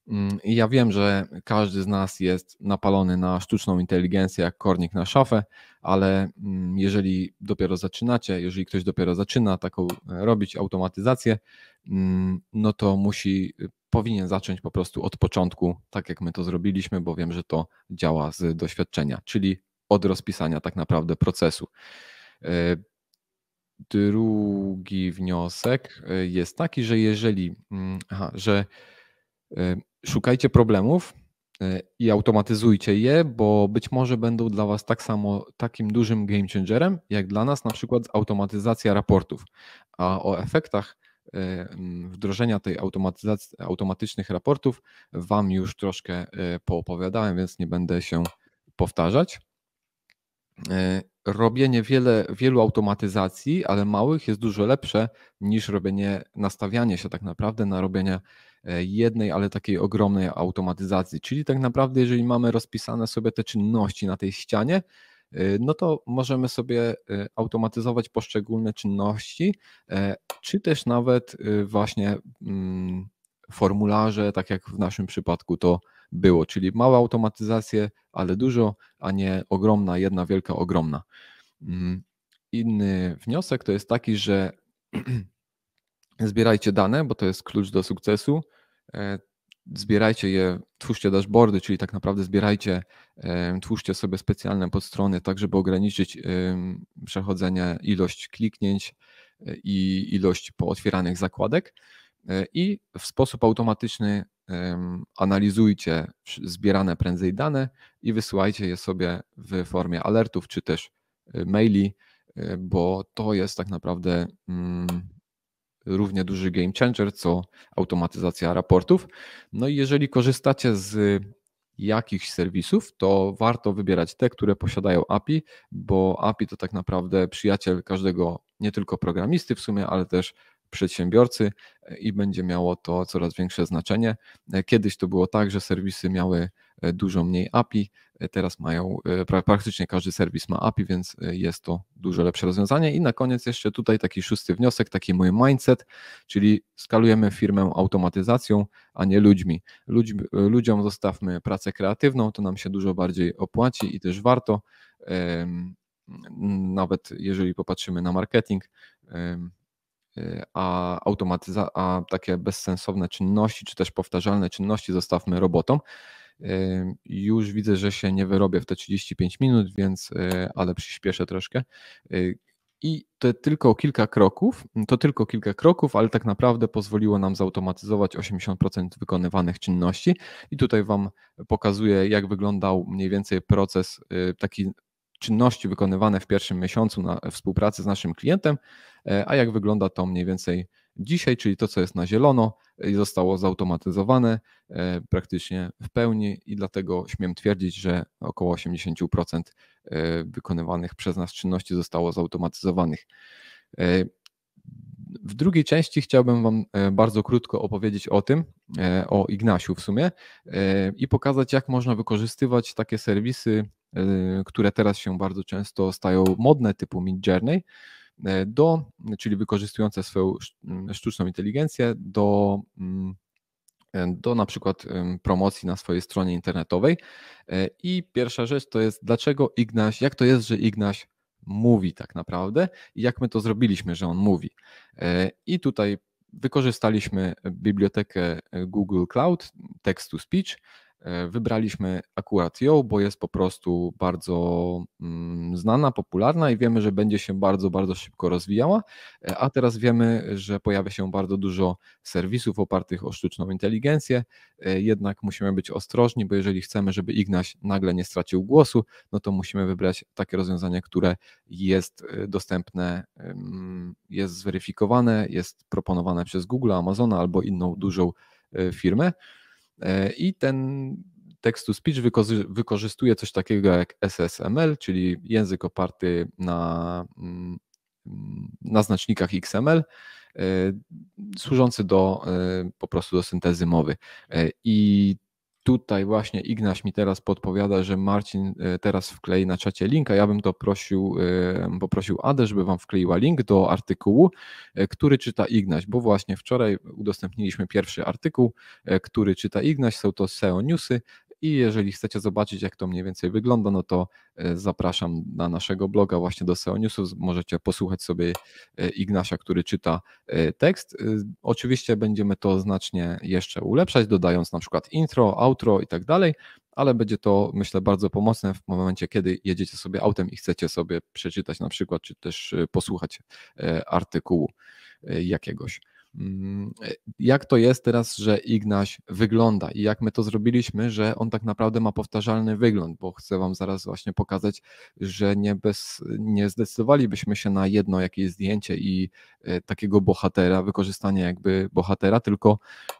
Mm, I ja wiem, że każdy z nas jest napalony na sztuczną inteligencję jak kornik na szafę, ale mm, jeżeli dopiero zaczynacie, jeżeli ktoś dopiero zaczyna taką e, robić automatyzację, mm, no to musi, y, powinien zacząć po prostu od początku, tak jak my to zrobiliśmy, bo wiem, że to działa z doświadczenia, czyli od rozpisania tak naprawdę procesu drugi wniosek e, jest taki, że jeżeli, mm, aha, że e, szukajcie problemów e, i automatyzujcie je, bo być może będą dla Was tak samo takim dużym game changerem, jak dla nas na przykład automatyzacja raportów. A o efektach wdrożenia tej automatyzacji, automatycznych raportów Wam już troszkę poopowiadałem, więc nie będę się powtarzać. E, robienie wielu automatyzacji, ale małych jest dużo lepsze niż robienie, nastawianie się tak naprawdę na robienie e, jednej, ale takiej ogromnej automatyzacji. Czyli tak naprawdę, jeżeli mamy rozpisane sobie te czynności na tej ścianie, e, no to możemy sobie automatyzować poszczególne czynności, czy też nawet właśnie mm, formularze, tak jak w naszym przypadku to było, czyli małe automatyzacje, ale dużo, a nie ogromna, jedna wielka, ogromna. Mm, inny wniosek to jest taki, że zbierajcie dane, bo to jest klucz do sukcesu. E, zbierajcie je, twórzcie dashboardy, czyli tak naprawdę zbierajcie, e, twórzcie sobie specjalne podstrony, tak żeby ograniczyć e, przechodzenie, ilość kliknięć i ilość pootwieranych zakładek i w sposób automatyczny analizujcie zbierane prędzej dane i wysyłajcie je sobie w formie alertów czy też e, maili, e, bo to jest tak naprawdę mm, równie duży game changer co automatyzacja raportów. No i jeżeli korzystacie z jakichś serwisów, to warto wybierać te, które posiadają API, bo API to tak naprawdę przyjaciel każdego, nie tylko programisty w sumie, ale też przedsiębiorcy e, i będzie miało to coraz większe znaczenie. E, kiedyś to było tak, że serwisy miały e, dużo mniej API, teraz mają, praktycznie każdy serwis ma API, więc jest to dużo lepsze rozwiązanie. I na koniec jeszcze tutaj taki szósty wniosek, taki mój mindset, czyli skalujemy firmę automatyzacją, a nie ludźmi. Ludź, ludziom zostawmy pracę kreatywną, to nam się dużo bardziej opłaci i też warto. Nawet jeżeli popatrzymy na marketing, Y, a, automatyza- a takie bezsensowne czynności, czy też powtarzalne czynności zostawmy robotom. Y, już widzę, że się nie wyrobię w te 35 minut, więc y, ale przyspieszę troszkę. I to tylko kilka kroków, to tylko kilka kroków, ale tak naprawdę pozwoliło nam zautomatyzować 80% wykonywanych czynności. I tutaj Wam pokazuję, jak wyglądał mniej więcej proces taki czynności wykonywane w pierwszym miesiącu na e, współpracy z naszym klientem, e, a jak wygląda to mniej więcej dzisiaj, czyli to, co jest na zielono, e, zostało zautomatyzowane praktycznie w pełni i dlatego śmiem twierdzić, że około 80% wykonywanych przez nas czynności zostało zautomatyzowanych. W drugiej części chciałbym Wam bardzo krótko opowiedzieć o tym, o Ignasiu w sumie i pokazać, jak można wykorzystywać takie serwisy Y, które teraz się bardzo często stają modne, typu Midjourney, y, do, czyli wykorzystujące swoją mm, sztuczną inteligencję do, mm, y, do na przykład promocji na swojej stronie internetowej. I pierwsza rzecz to jest, dlaczego Ignaś, jak to jest, że Ignaś mówi tak naprawdę i jak my to zrobiliśmy, że on mówi. I tutaj wykorzystaliśmy bibliotekę Google Cloud, text to speech, E, wybraliśmy akurat ją, bo jest po prostu bardzo mm, znana, popularna i wiemy, że będzie się bardzo, bardzo szybko rozwijała. E, a teraz wiemy, że pojawia się bardzo dużo serwisów opartych o sztuczną inteligencję. E, jednak musimy być ostrożni, bo jeżeli chcemy, żeby Ignaś nagle nie stracił głosu, no to musimy wybrać takie rozwiązanie, które jest dostępne, mm, jest zweryfikowane, jest proponowane przez Google, Amazona albo inną dużą firmę. E, I ten tekstu speech wykorzystuje coś takiego jak SSML, czyli język oparty na, mm, na znacznikach XML, e, służący do e, po prostu do syntezy mowy. I Tutaj właśnie Ignaś mi teraz podpowiada, że Marcin e, teraz wklei na czacie linka. Ja bym to prosił, e, poprosił Adę, żeby wam wkleiła link do artykułu, e, który czyta Ignaś, bo właśnie wczoraj udostępniliśmy pierwszy artykuł, który czyta Ignaś, są to SEO Newsy, i jeżeli chcecie zobaczyć, jak to mniej więcej wygląda, no to e, zapraszam na naszego bloga właśnie do SEO Newsów. Możecie posłuchać sobie e, Ignasia, który czyta e, tekst. Oczywiście będziemy to znacznie jeszcze ulepszać, dodając na przykład intro, outro i tak dalej, ale będzie to myślę bardzo pomocne w momencie, kiedy jedziecie sobie autem i chcecie sobie przeczytać na przykład, czy też posłuchać artykułu jakiegoś. Mm, e, jak to jest teraz, że Ignaś wygląda i jak my to zrobiliśmy, że on tak naprawdę ma powtarzalny wygląd, bo chcę Wam zaraz właśnie pokazać, że nie, bez, nie zdecydowalibyśmy się na jedno jakieś zdjęcie i e, takiego bohatera, wykorzystanie jakby bohatera, tylko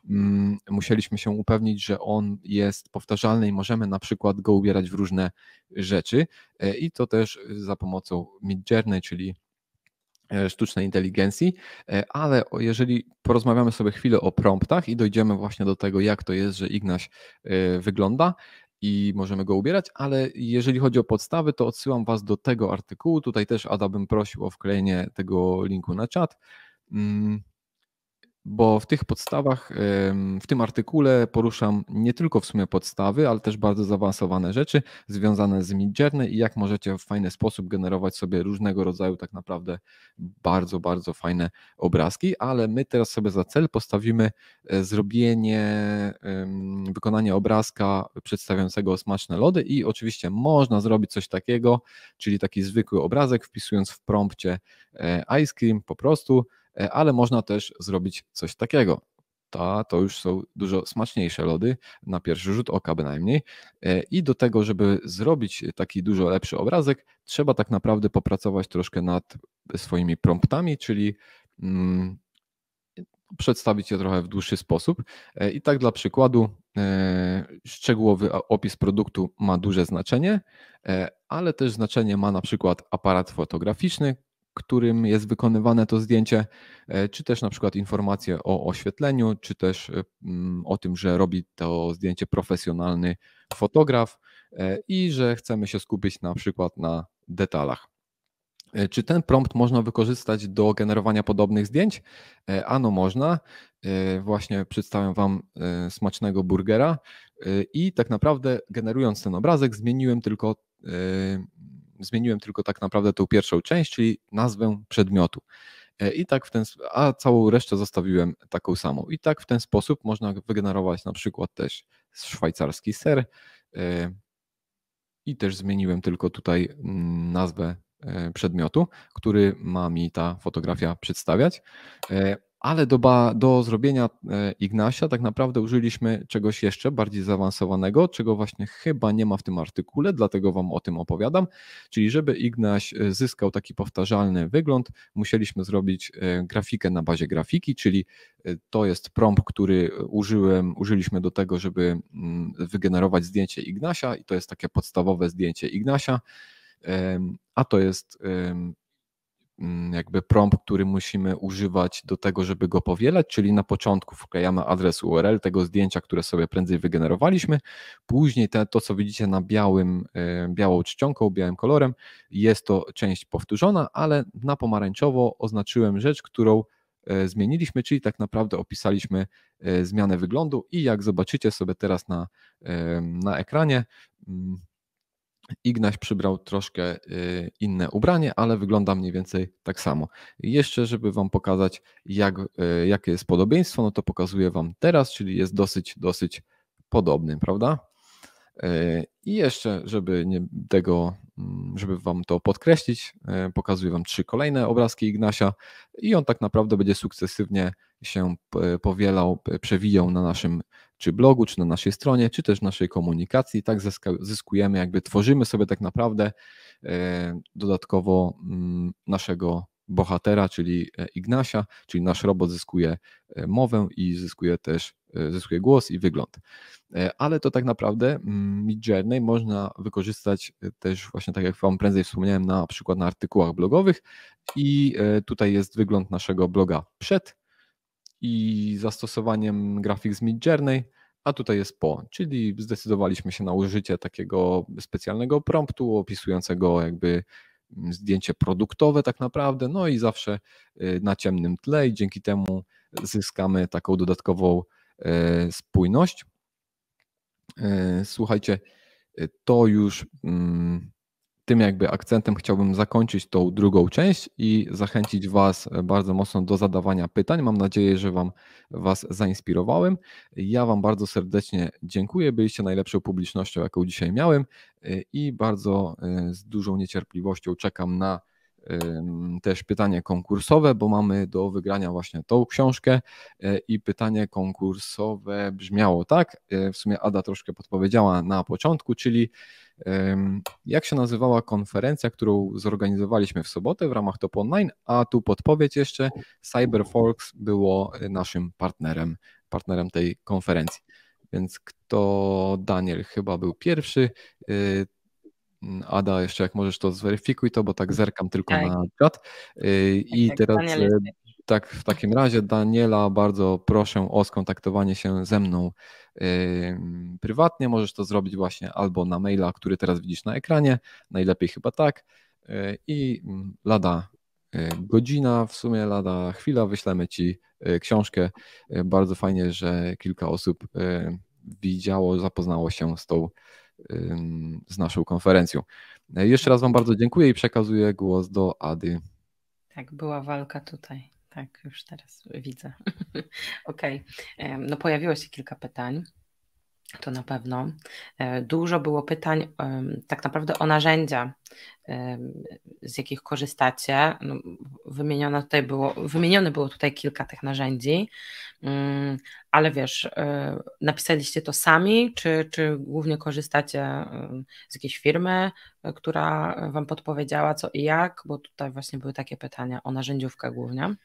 mm, musieliśmy się upewnić, że on jest powtarzalny i możemy na przykład go ubierać w różne rzeczy e, i to też za pomocą Midjourney, czyli E, sztucznej inteligencji, e, ale jeżeli porozmawiamy sobie chwilę o promptach i dojdziemy właśnie do tego, jak to jest, że Ignaś e, wygląda i możemy go ubierać, ale jeżeli chodzi o podstawy, to odsyłam Was do tego artykułu. Tutaj też Ada bym prosił o wklejenie tego linku na czat. Mm, bo w tych podstawach, w tym artykule poruszam nie tylko w sumie podstawy, ale też bardzo zaawansowane rzeczy związane z Midjourney i jak możecie w fajny sposób generować sobie różnego rodzaju tak naprawdę bardzo, bardzo fajne obrazki, ale my teraz sobie za cel postawimy e, zrobienie, wykonanie obrazka przedstawiającego smaczne lody i oczywiście można zrobić coś takiego, czyli taki zwykły obrazek wpisując w prompcie e, ice cream po prostu, E, ale można też zrobić coś takiego. Ta, to już są dużo smaczniejsze lody, na pierwszy rzut oka bynajmniej. E, I do tego, żeby zrobić taki dużo lepszy obrazek, trzeba tak naprawdę popracować troszkę nad swoimi promptami, czyli mm, przedstawić je trochę w dłuższy sposób. E, I tak dla przykładu, szczegółowy opis produktu ma duże znaczenie, ale też znaczenie ma na przykład aparat fotograficzny, którym jest wykonywane to zdjęcie, e, czy też na przykład informacje o oświetleniu, czy też e, mm, o tym, że robi to zdjęcie profesjonalny fotograf e, i że chcemy się skupić na przykład na detalach. Czy ten prompt można wykorzystać do generowania podobnych zdjęć? Ano można. Właśnie przedstawiam Wam smacznego burgera i tak naprawdę generując ten obrazek zmieniłem tylko zmieniłem tylko tak naprawdę tą pierwszą część, czyli nazwę przedmiotu. E, I tak w ten, a całą resztę zostawiłem taką samą. I tak w ten sposób można wygenerować na przykład też szwajcarski ser. E, I też zmieniłem tylko tutaj mm, nazwę e, przedmiotu, który ma mi ta fotografia przedstawiać ale do, do zrobienia e, Ignasia tak naprawdę użyliśmy czegoś jeszcze bardziej zaawansowanego, czego właśnie chyba nie ma w tym artykule, dlatego Wam o tym opowiadam. Czyli, żeby Ignaś e, zyskał taki powtarzalny wygląd, musieliśmy zrobić e, grafikę na bazie grafiki, czyli to jest prompt, który użyłem, użyliśmy do tego, żeby mm, wygenerować zdjęcie Ignasia, i to jest takie podstawowe zdjęcie Ignasia. A to jest Mm, jakby prompt, który musimy używać do tego, żeby go powielać, czyli na początku wklejamy adres URL tego zdjęcia, które sobie prędzej wygenerowaliśmy, później te, to, co widzicie na białym, e, białą czcionką, białym kolorem, jest to część powtórzona, ale na pomarańczowo oznaczyłem rzecz, którą e, zmieniliśmy, czyli tak naprawdę opisaliśmy e, zmianę wyglądu i jak zobaczycie sobie teraz na, na ekranie, mm, Ignaś przybrał troszkę y, inne ubranie, ale wygląda mniej więcej tak samo. Jeszcze, żeby Wam pokazać, jak, y, jakie jest podobieństwo, no to pokazuję Wam teraz, czyli jest dosyć, dosyć podobny, prawda? Y, I jeszcze, żeby nie, tego Mm, żeby Wam to podkreślić, e, pokazuję Wam trzy kolejne obrazki Ignasia i on tak naprawdę będzie sukcesywnie się e, powielał, przewijał na naszym czy blogu, czy na naszej stronie, czy też naszej komunikacji. Tak zyskujemy, jakby tworzymy sobie tak naprawdę e, dodatkowo mm, naszego bohatera, czyli e, Ignasia, czyli nasz robot zyskuje e, mowę i zyskuje też e, zyskuje głos i wygląd. Ale to tak naprawdę Midjourney mm, można wykorzystać też właśnie tak jak Wam prędzej wspomniałem na przykład na artykułach blogowych i tutaj jest wygląd naszego bloga przed i zastosowaniem grafik z Midjourney a tutaj jest po, czyli zdecydowaliśmy się na użycie takiego specjalnego promptu opisującego jakby zdjęcie produktowe tak naprawdę, no i zawsze y, na ciemnym tle i dzięki temu zyskamy taką dodatkową e, spójność. E, słuchajcie, y, to już mm, tym jakby akcentem chciałbym zakończyć tą drugą część i zachęcić Was e, bardzo mocno do zadawania pytań. Mam nadzieję, że Wam Was zainspirowałem. Ja Wam bardzo serdecznie dziękuję. Byliście najlepszą publicznością, jaką dzisiaj miałem e, i bardzo e, z dużą niecierpliwością czekam na też pytanie konkursowe, bo mamy do wygrania właśnie tą książkę e, i pytanie konkursowe brzmiało tak, e, w sumie Ada troszkę podpowiedziała na początku, czyli jak się nazywała konferencja, którą zorganizowaliśmy w sobotę w ramach Top Online, a tu podpowiedź jeszcze, CyberForks było naszym partnerem, partnerem tej konferencji. Więc kto Daniel chyba był pierwszy, y, Ada, jeszcze jak możesz to zweryfikuj to, bo tak mm. zerkam tylko tak. na czat. Y, tak, I tak, teraz y, tak, w takim razie Daniela bardzo proszę o skontaktowanie się ze mną y, prywatnie. Możesz to zrobić właśnie albo na maila, który teraz widzisz na ekranie, najlepiej chyba tak. I mm, lada godzina, w sumie lada chwila, wyślemy ci książkę. Bardzo fajnie, że kilka osób widziało, zapoznało się z tą z naszą konferencją. E, jeszcze raz Wam bardzo dziękuję i przekazuję głos do Ady. Tak, była walka tutaj. Tak, już teraz widzę. Okej, okay. no pojawiło się kilka pytań. To na pewno. E, dużo było pytań tak naprawdę o narzędzia, z jakich korzystacie. No, wymienione, tutaj było, wymienione było tutaj kilka tych narzędzi, mm, ale wiesz, e, napisaliście to sami, czy, czy głównie korzystacie z jakiejś firmy, e, która wam podpowiedziała co i jak? Bo tutaj właśnie były takie pytania o narzędziówkę głównie.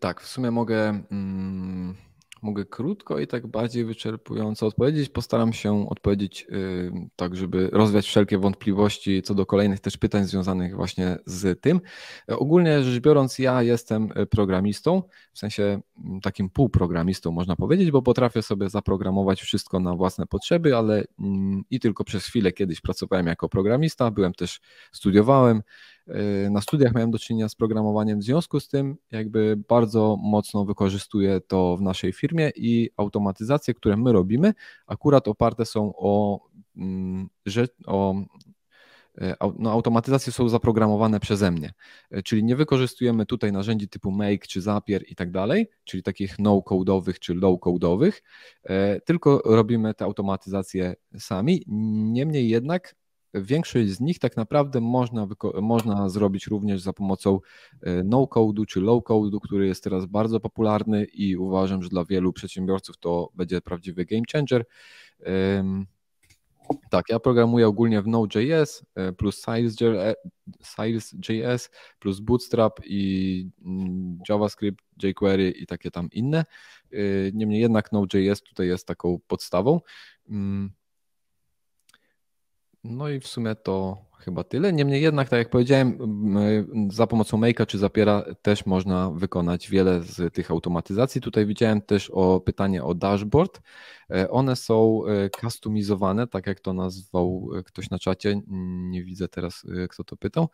Tak, w sumie mogę. Mm Mogę krótko i tak bardziej wyczerpująco odpowiedzieć. Postaram się odpowiedzieć y, tak, żeby rozwiać wszelkie wątpliwości co do kolejnych też pytań związanych właśnie z tym. Ogólnie rzecz biorąc, ja jestem y, programistą, w sensie mm, takim półprogramistą można powiedzieć, bo potrafię sobie zaprogramować wszystko na własne potrzeby, ale mm, i tylko przez chwilę kiedyś pracowałem jako programista, byłem też, studiowałem, Y, na studiach miałem do czynienia z programowaniem, w związku z tym jakby bardzo mocno wykorzystuję to w naszej firmie i automatyzacje, które my robimy, akurat oparte są o, mm, o y, no, automatyzacje są zaprogramowane przeze mnie. Y, czyli nie wykorzystujemy tutaj narzędzi typu Make czy Zapier i tak dalej, czyli takich no Codeowych czy low Codeowych, tylko robimy te automatyzacje sami. Niemniej jednak Większość z nich tak naprawdę można, można zrobić również za pomocą e, no-code'u czy low-code'u, który jest teraz bardzo popularny i uważam, że dla wielu przedsiębiorców to będzie prawdziwy game changer. Tak, ja programuję ogólnie w Node.js e, plus Siles.js e, plus Bootstrap i mm, JavaScript, jQuery i takie tam inne. Niemniej jednak Node.js tutaj jest taką podstawą. Mm, no i w sumie to chyba tyle. Niemniej jednak, tak jak powiedziałem, za pomocą Make'a czy Zapiera też można wykonać wiele z tych automatyzacji. Tutaj widziałem też o pytanie o dashboard. E, one są e, customizowane, tak jak to nazwał e, ktoś na czacie. Nie widzę teraz, kto to pytał.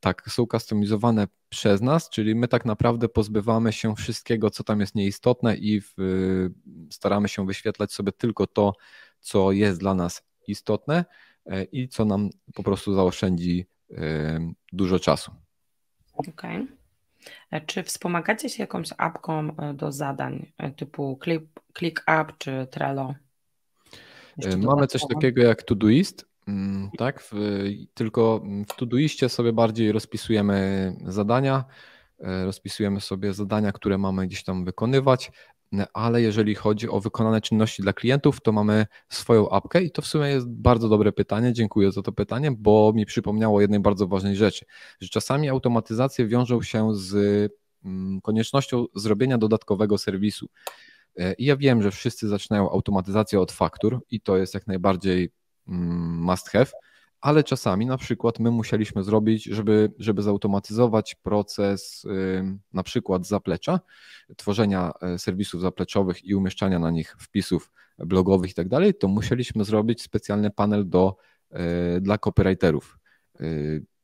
Tak, są customizowane przez nas, czyli my tak naprawdę pozbywamy się wszystkiego, co tam jest nieistotne i staramy się wyświetlać sobie tylko to, co jest dla nas istotne e, i co nam po prostu zaoszczędzi e, dużo czasu. Okej. Okay. E, czy wspomagacie się jakąś apką do zadań typu ClickUp czy Trello? Jeszcze Mamy coś takiego jak Todoist, mm, tak? W, tylko w Todoistie sobie bardziej rozpisujemy zadania, rozpisujemy sobie zadania, które mamy gdzieś tam wykonywać. No, ale jeżeli chodzi o wykonane czynności dla klientów, to mamy swoją apkę i to w sumie jest bardzo dobre pytanie. Dziękuję za to pytanie, bo mi przypomniało jednej bardzo ważnej rzeczy, że czasami automatyzacje wiążą się z mm, koniecznością zrobienia dodatkowego serwisu. E, I ja wiem, że wszyscy zaczynają automatyzację od faktur i to jest jak najbardziej mm, must have, ale czasami na przykład my musieliśmy zrobić, żeby, żeby zautomatyzować proces na przykład zaplecza, tworzenia e, serwisów zapleczowych i umieszczania na nich wpisów blogowych i tak dalej, to musieliśmy zrobić specjalny panel do, e, dla copywriterów. E,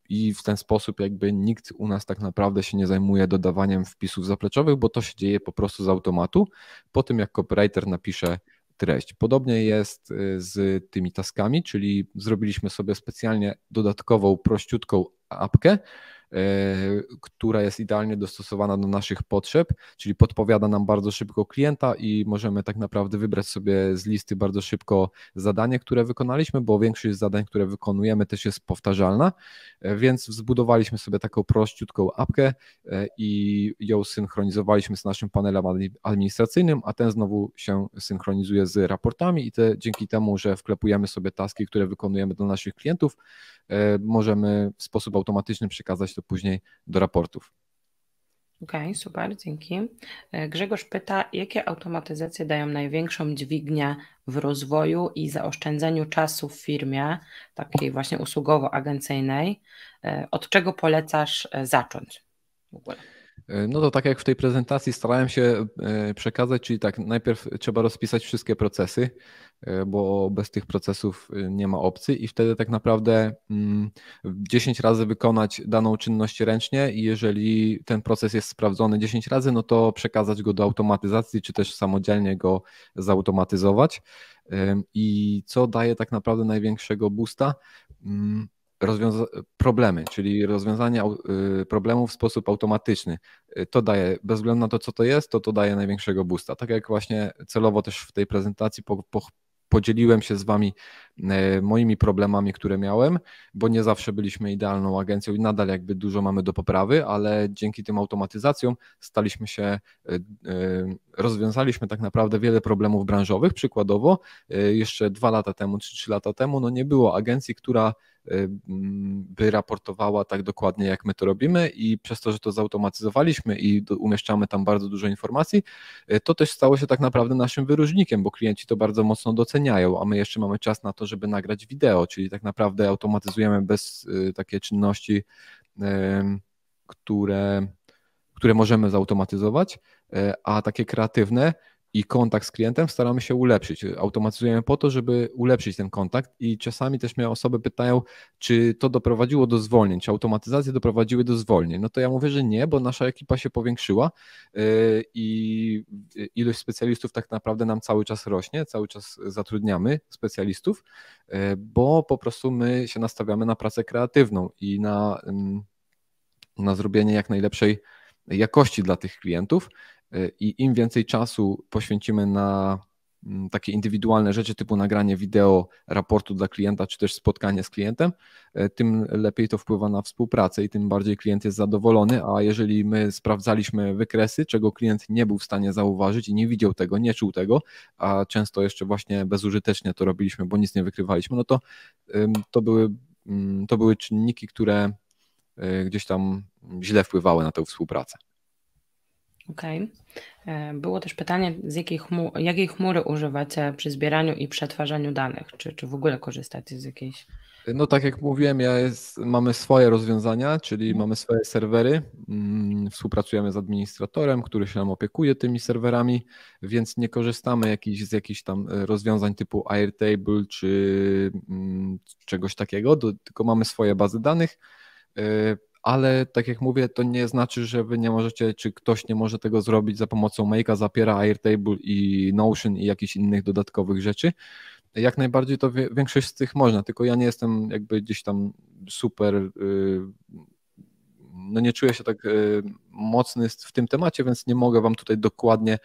I w ten sposób jakby nikt u nas tak naprawdę się nie zajmuje dodawaniem wpisów zapleczowych, bo to się dzieje po prostu z automatu. Po tym jak copywriter napisze treść. Podobnie jest y, z tymi taskami, czyli zrobiliśmy sobie specjalnie dodatkową, prościutką apkę, E, która jest idealnie dostosowana do naszych potrzeb, czyli podpowiada nam bardzo szybko klienta i możemy tak naprawdę wybrać sobie z listy bardzo szybko zadanie, które wykonaliśmy, bo większość zadań, które wykonujemy, też jest powtarzalna, e, więc zbudowaliśmy sobie taką prościutką apkę e, i ją synchronizowaliśmy z naszym panelem administracyjnym, a ten znowu się synchronizuje z raportami i te, dzięki temu, że wklepujemy sobie taski, które wykonujemy dla naszych klientów, możemy w sposób automatyczny przekazać to później do raportów. Okej, okay, super, dzięki. E, Grzegorz pyta, jakie automatyzacje dają największą dźwignię w rozwoju i zaoszczędzeniu czasu w firmie, takiej właśnie usługowo-agencyjnej? E, Od czego polecasz e, zacząć w ogóle? E, no to tak jak w tej prezentacji starałem się e, przekazać, czyli tak, najpierw trzeba rozpisać wszystkie procesy, e, bo bez tych procesów nie ma opcji i wtedy tak naprawdę 10 mm, razy wykonać daną czynność ręcznie i jeżeli ten proces jest sprawdzony 10 razy, no to przekazać go do automatyzacji, czy też samodzielnie go zautomatyzować. I co daje tak naprawdę największego boosta? Mm, problemy, czyli rozwiązanie y, problemów w sposób automatyczny. Y, to daje, bez względu na to, co to jest, to to daje największego boosta. Tak jak właśnie celowo też w tej prezentacji po, po, podzieliłem się z Wami y, moimi problemami, które miałem, bo nie zawsze byliśmy idealną agencją i nadal jakby dużo mamy do poprawy, ale dzięki tym automatyzacjom staliśmy się, rozwiązaliśmy tak naprawdę wiele problemów branżowych. Przykładowo, jeszcze dwa lata temu, czy trzy lata temu, no nie było agencji, która Y, mm, by raportowała tak dokładnie, jak my to robimy, i przez to, że to zautomatyzowaliśmy i umieszczamy tam bardzo dużo informacji, y, to też stało się tak naprawdę naszym wyróżnikiem, bo klienci to bardzo mocno doceniają, a my jeszcze mamy czas na to, żeby nagrać wideo, czyli tak naprawdę automatyzujemy bez y, takie czynności, które, które możemy zautomatyzować, a takie kreatywne i kontakt z klientem staramy się ulepszyć. Automatyzujemy po to, żeby ulepszyć ten kontakt i czasami też mnie osoby pytają, czy to doprowadziło do zwolnień, czy automatyzacje doprowadziły do zwolnień. No to ja mówię, że nie, bo nasza ekipa się powiększyła y, i ilość specjalistów tak naprawdę nam cały czas rośnie, cały czas zatrudniamy specjalistów, y, bo po prostu my się nastawiamy na pracę kreatywną i na, mm, na zrobienie jak najlepszej jakości dla tych klientów E, i im więcej czasu poświęcimy na mm, takie indywidualne rzeczy typu nagranie wideo, raportu dla klienta, czy też spotkanie z klientem, e, tym lepiej to wpływa na współpracę i tym bardziej klient jest zadowolony, a jeżeli my sprawdzaliśmy wykresy, czego klient nie był w stanie zauważyć i nie widział tego, nie czuł tego, a często jeszcze właśnie bezużytecznie to robiliśmy, bo nic nie wykrywaliśmy, no to to były, to były czynniki, które e, gdzieś tam źle wpływały na tę współpracę. Okej. Okay. E, było też pytanie, z jakiej, chmur, jakiej chmury używacie przy zbieraniu i przetwarzaniu danych? Czy, czy w ogóle korzystacie z jakiejś? No tak jak mówiłem, ja jest, mamy swoje rozwiązania, czyli mhm. mamy swoje serwery. Mm, współpracujemy z administratorem, który się nam opiekuje tymi serwerami, więc nie korzystamy jakiś, z jakichś tam e, rozwiązań typu Airtable czy mm, czegoś takiego, tylko mamy swoje bazy danych e, ale tak jak mówię, to nie znaczy, że wy nie możecie, czy ktoś nie może tego zrobić za pomocą Make'a, Zapiera, Airtable i Notion i jakichś innych dodatkowych rzeczy. Jak najbardziej to większość z tych można, tylko ja nie jestem jakby gdzieś tam super, y, no nie czuję się tak y, mocny w tym temacie, więc nie mogę wam tutaj dokładnie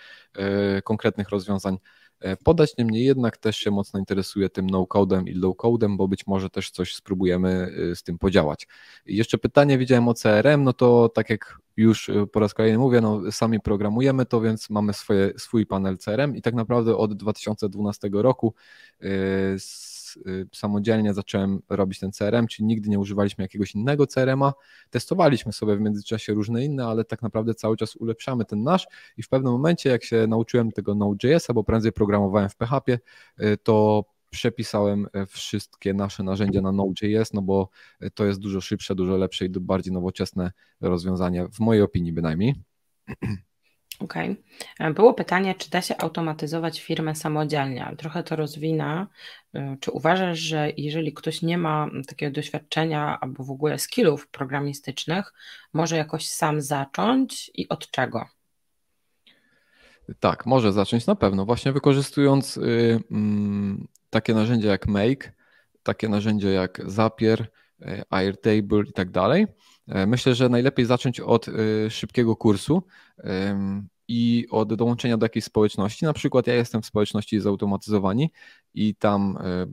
y, konkretnych rozwiązań E, podać. Niemniej jednak też się mocno interesuję tym no-codem i low-codem, bo być może też coś spróbujemy e, z tym podziałać. I jeszcze pytanie widziałem o CRM, no to tak jak już e, po raz kolejny mówię, no sami programujemy to, więc mamy swoje, swój panel CRM i tak naprawdę od 2012 roku yy, Y, samodzielnie zacząłem robić ten CRM, czyli nigdy nie używaliśmy jakiegoś innego CRM-a. Testowaliśmy sobie w międzyczasie różne inne, ale tak naprawdę cały czas ulepszamy ten nasz i w pewnym momencie, jak się nauczyłem tego Node.jsa, bo prędzej programowałem w PHP, y, to przepisałem e, wszystkie nasze narzędzia na Node.js, no bo e, to jest dużo szybsze, dużo lepsze i bardziej nowoczesne rozwiązanie, w mojej opinii bynajmniej. Okej. Okay. E, było pytanie, czy da się automatyzować firmę samodzielnie, trochę to rozwina. E, czy uważasz, że jeżeli ktoś nie ma takiego doświadczenia albo w ogóle skillów programistycznych, może jakoś sam zacząć i od czego? Tak, może zacząć na pewno, właśnie wykorzystując y, mm, takie narzędzia jak Make, takie narzędzia jak Zapier, y, Airtable i tak dalej. E, myślę, że najlepiej zacząć od e, szybkiego kursu i od dołączenia do jakiejś społeczności. Na przykład ja jestem w społeczności zautomatyzowani i tam e,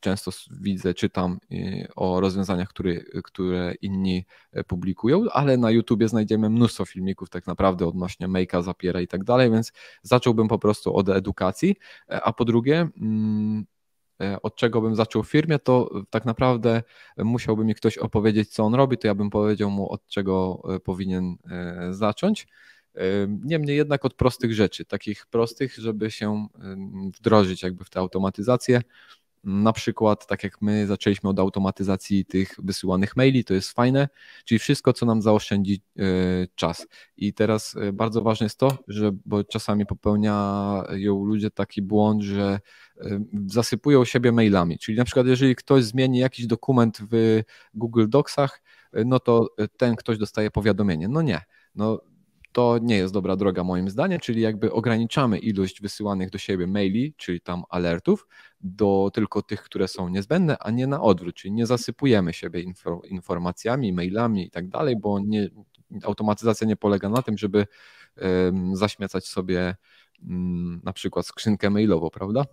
często widzę, czytam o rozwiązaniach, które, które inni publikują, ale na YouTubie znajdziemy mnóstwo filmików tak naprawdę odnośnie make'a, zapiera i tak dalej, więc zacząłbym po prostu od edukacji, a po drugie mm, E, od czego bym zaczął w firmie, to e, tak naprawdę e, musiałby mi ktoś opowiedzieć, co on robi, to ja bym powiedział mu, od czego powinien zacząć. Niemniej jednak od prostych rzeczy, takich prostych, żeby się wdrożyć jakby w tę automatyzację, na przykład, tak jak my zaczęliśmy od automatyzacji tych wysyłanych maili, to jest fajne, czyli wszystko, co nam zaoszczędzi e, czas. I teraz e, bardzo ważne jest to, że bo czasami popełniają ludzie taki błąd, że e, zasypują siebie mailami. Czyli na przykład, jeżeli ktoś zmieni jakiś dokument w Google Docsach, no to ten ktoś dostaje powiadomienie. No nie. No, to nie jest dobra droga moim zdaniem, czyli jakby ograniczamy ilość wysyłanych do siebie maili, czyli tam alertów, do tylko tych, które są niezbędne, a nie na odwrót, czyli nie zasypujemy siebie informacjami, mailami i tak dalej, bo nie, automatyzacja nie polega na tym, żeby zaśmiecać sobie mm, na przykład skrzynkę mailową, prawda?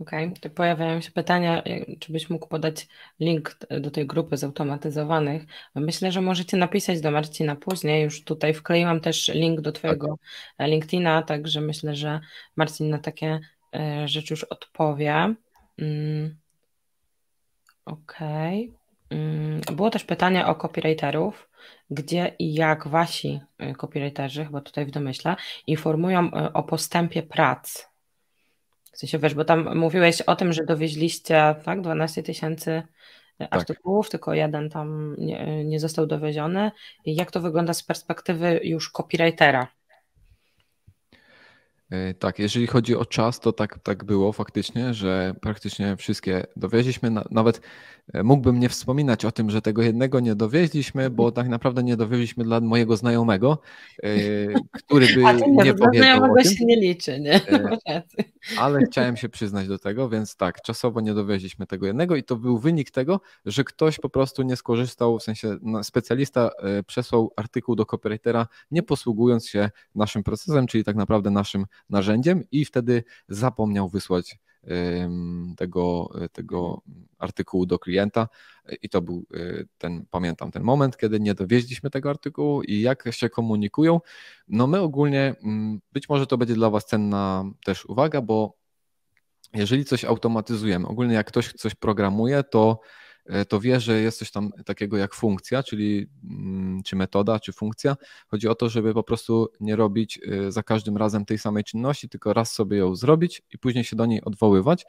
Okej, okay. pojawiają się pytania, e, czy byś mógł podać link do tej grupy zautomatyzowanych. No myślę, że możecie napisać do Marcina później. Już tutaj wkleiłam też link do tak. Twojego e, LinkedIna, także myślę, że Marcin na takie e, rzeczy już odpowie. OK. Mm, okej. Okay. Mm, było też pytanie o copywriterów, gdzie i jak wasi copywriterzy, chyba tutaj w domyśle, informują o postępie prac w sensie wiesz, bo tam mówiłeś o tym, że dowieźliście tak, 12 tysięcy e, tak. artykułów, tak. tylko jeden tam nie, e, nie został dowieziony. Jak to wygląda z perspektywy już copywritera? E, tak, jeżeli chodzi o czas, to tak, tak było faktycznie, że praktycznie wszystkie dowieźliśmy. Nawet E, mógłbym nie wspominać o tym, że tego jednego nie dowieźliśmy, bo mhm. tak naprawdę nie dowieźliśmy dla mojego znajomego, e, który by A nie, nie powiedział o tym. się nie liczy, nie? E, ale chciałem się przyznać do tego, więc tak, czasowo nie dowieźliśmy tego jednego i to był wynik tego, że ktoś po prostu nie skorzystał, w sensie no, specjalista przesłał artykuł do copywritera, nie posługując się naszym procesem, czyli tak naprawdę naszym narzędziem i wtedy zapomniał wysłać tego, tego mhm. artykułu do klienta i to był e, ten, pamiętam ten moment, kiedy nie dowieźliśmy tego artykułu i jak się komunikują. No my ogólnie, mm, być może to będzie dla Was cenna też uwaga, bo jeżeli coś automatyzujemy, ogólnie jak ktoś coś programuje, to E, to wie, że jest coś tam takiego jak funkcja, czyli mm, czy metoda, czy funkcja. Chodzi o to, żeby po prostu nie robić e, za każdym razem tej samej czynności, tylko raz sobie ją zrobić i później się do niej odwoływać.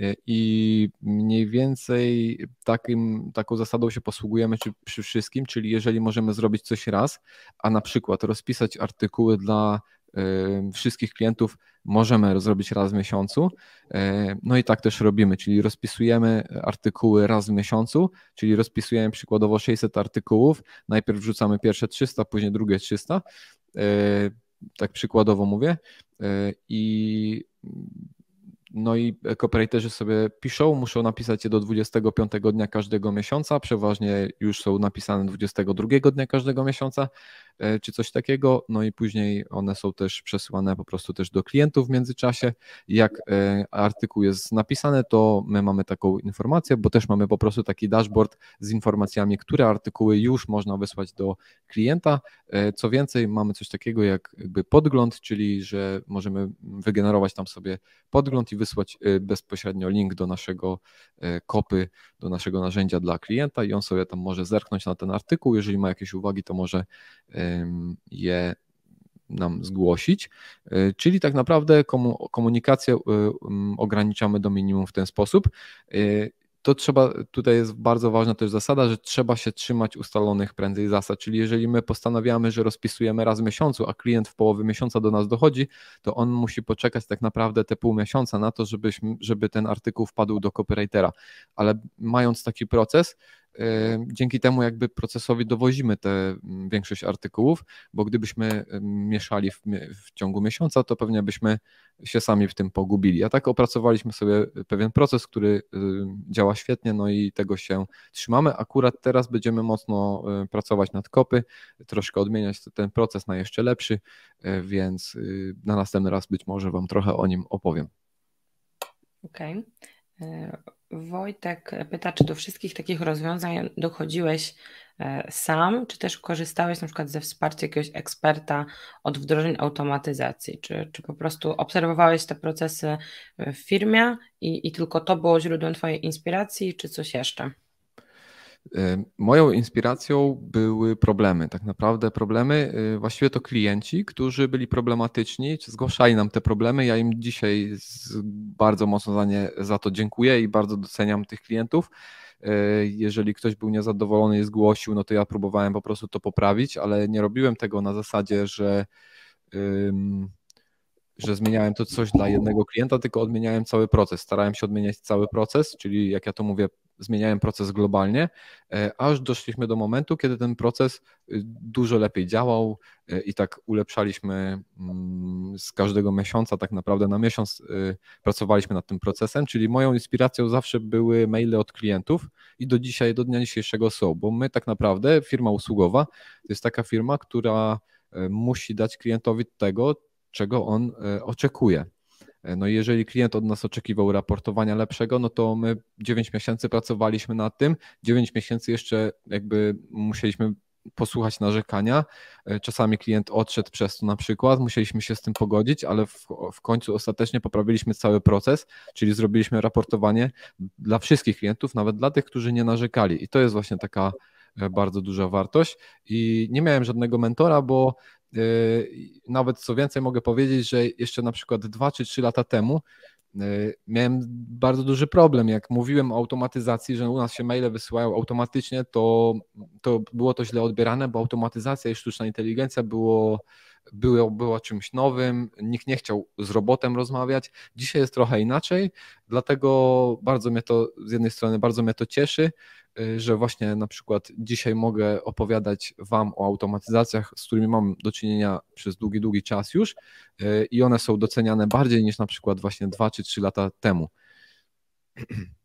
E, I mniej więcej takim, taką zasadą się posługujemy czy przy wszystkim, czyli jeżeli możemy zrobić coś raz, a na przykład rozpisać artykuły dla Y, wszystkich klientów możemy zrobić raz w miesiącu. Y, no i tak też robimy, czyli rozpisujemy artykuły raz w miesiącu, czyli rozpisujemy przykładowo 600 artykułów. Najpierw wrzucamy pierwsze 300, później drugie 300. Y, tak przykładowo mówię. I no i copywriterzy sobie piszą, muszą napisać je do 25 dnia każdego miesiąca, przeważnie już są napisane 22 dnia każdego miesiąca, E, czy coś takiego. No i później one są też przesyłane po prostu też do klientów w międzyczasie. Jak e, artykuł jest napisany, to my mamy taką informację, bo też mamy po prostu taki dashboard z informacjami, które artykuły już można wysłać do klienta. E, co więcej, mamy coś takiego jak jakby podgląd, czyli że możemy wygenerować tam sobie podgląd i wysłać bezpośrednio link do naszego kopy, do naszego narzędzia dla klienta i on sobie tam może zerknąć na ten artykuł. Jeżeli ma jakieś uwagi, to może je nam zgłosić, e, czyli tak naprawdę komunikację e, ograniczamy do minimum w ten sposób. E, to trzeba, tutaj jest bardzo ważna też zasada, że trzeba się trzymać ustalonych prędzej zasad, czyli jeżeli my postanawiamy, że rozpisujemy raz w miesiącu, a klient w połowie miesiąca do nas dochodzi, to on musi poczekać tak naprawdę te pół miesiąca na to, żebyśmy, żeby ten artykuł wpadł do copywritera, ale mając taki proces, dzięki temu jakby procesowi dowozimy tę mm, większość artykułów, bo gdybyśmy mieszali w, w, ciągu miesiąca, to pewnie byśmy się sami w tym pogubili. A tak opracowaliśmy sobie e, pewien proces, który działa świetnie, no i tego się trzymamy. Akurat teraz będziemy mocno e, pracować nad kopy, troszkę odmieniać ten proces na jeszcze lepszy, e, więc y, na następny raz być może Wam trochę o nim opowiem. Okej. Okay. Wojtek pyta, czy do wszystkich takich rozwiązań dochodziłeś e, sam, czy też korzystałeś na przykład ze wsparcia jakiegoś eksperta od wdrożeń automatyzacji, czy, czy po prostu obserwowałeś te procesy w firmie i, i tylko to było źródłem Twojej inspiracji, czy coś jeszcze? Moją inspiracją były problemy, tak naprawdę problemy, y, właściwie to klienci, którzy byli problematyczni, zgłaszali nam te problemy. Ja im dzisiaj bardzo mocno za, nie, za to dziękuję i bardzo doceniam tych klientów. E, jeżeli ktoś był niezadowolony i zgłosił, no to ja próbowałem po prostu to poprawić, ale nie robiłem tego na zasadzie, że że zmieniałem to coś dla jednego klienta, tylko odmieniałem cały proces. Starałem się odmieniać cały proces, czyli jak ja to mówię, zmieniałem proces globalnie, e, aż doszliśmy do momentu, kiedy ten proces y, dużo lepiej działał e, i tak ulepszaliśmy mm, z każdego miesiąca, tak naprawdę na miesiąc y, pracowaliśmy nad tym procesem, czyli moją inspiracją zawsze były maile od klientów i do dzisiaj, do dnia dzisiejszego są, bo my tak naprawdę, firma usługowa, to jest taka firma, która e, musi dać klientowi tego, czego on e, oczekuje. E, no i jeżeli klient od nas oczekiwał raportowania lepszego, no to my 9 miesięcy pracowaliśmy nad tym, 9 miesięcy jeszcze jakby musieliśmy posłuchać narzekania. E, czasami klient odszedł przez to na przykład, musieliśmy się z tym pogodzić, ale w, w, końcu ostatecznie poprawiliśmy cały proces, czyli zrobiliśmy raportowanie dla wszystkich klientów, nawet dla tych, którzy nie narzekali. I to jest właśnie taka bardzo duża wartość. I nie miałem żadnego mentora, bo Y, nawet co więcej, mogę powiedzieć, że jeszcze na przykład 2 czy 3 lata temu y, miałem bardzo duży problem. Jak mówiłem o automatyzacji, że u nas się maile wysyłają automatycznie, to, to było to źle odbierane, bo automatyzacja i sztuczna inteligencja było było, było czymś nowym, nikt nie chciał z robotem rozmawiać. Dzisiaj jest trochę inaczej, dlatego bardzo mnie to, z jednej strony bardzo mnie to cieszy, y, że właśnie na przykład dzisiaj mogę opowiadać Wam o automatyzacjach, z którymi mam do czynienia przez długi, długi czas już y, i one są doceniane bardziej niż na przykład właśnie dwa czy trzy lata temu.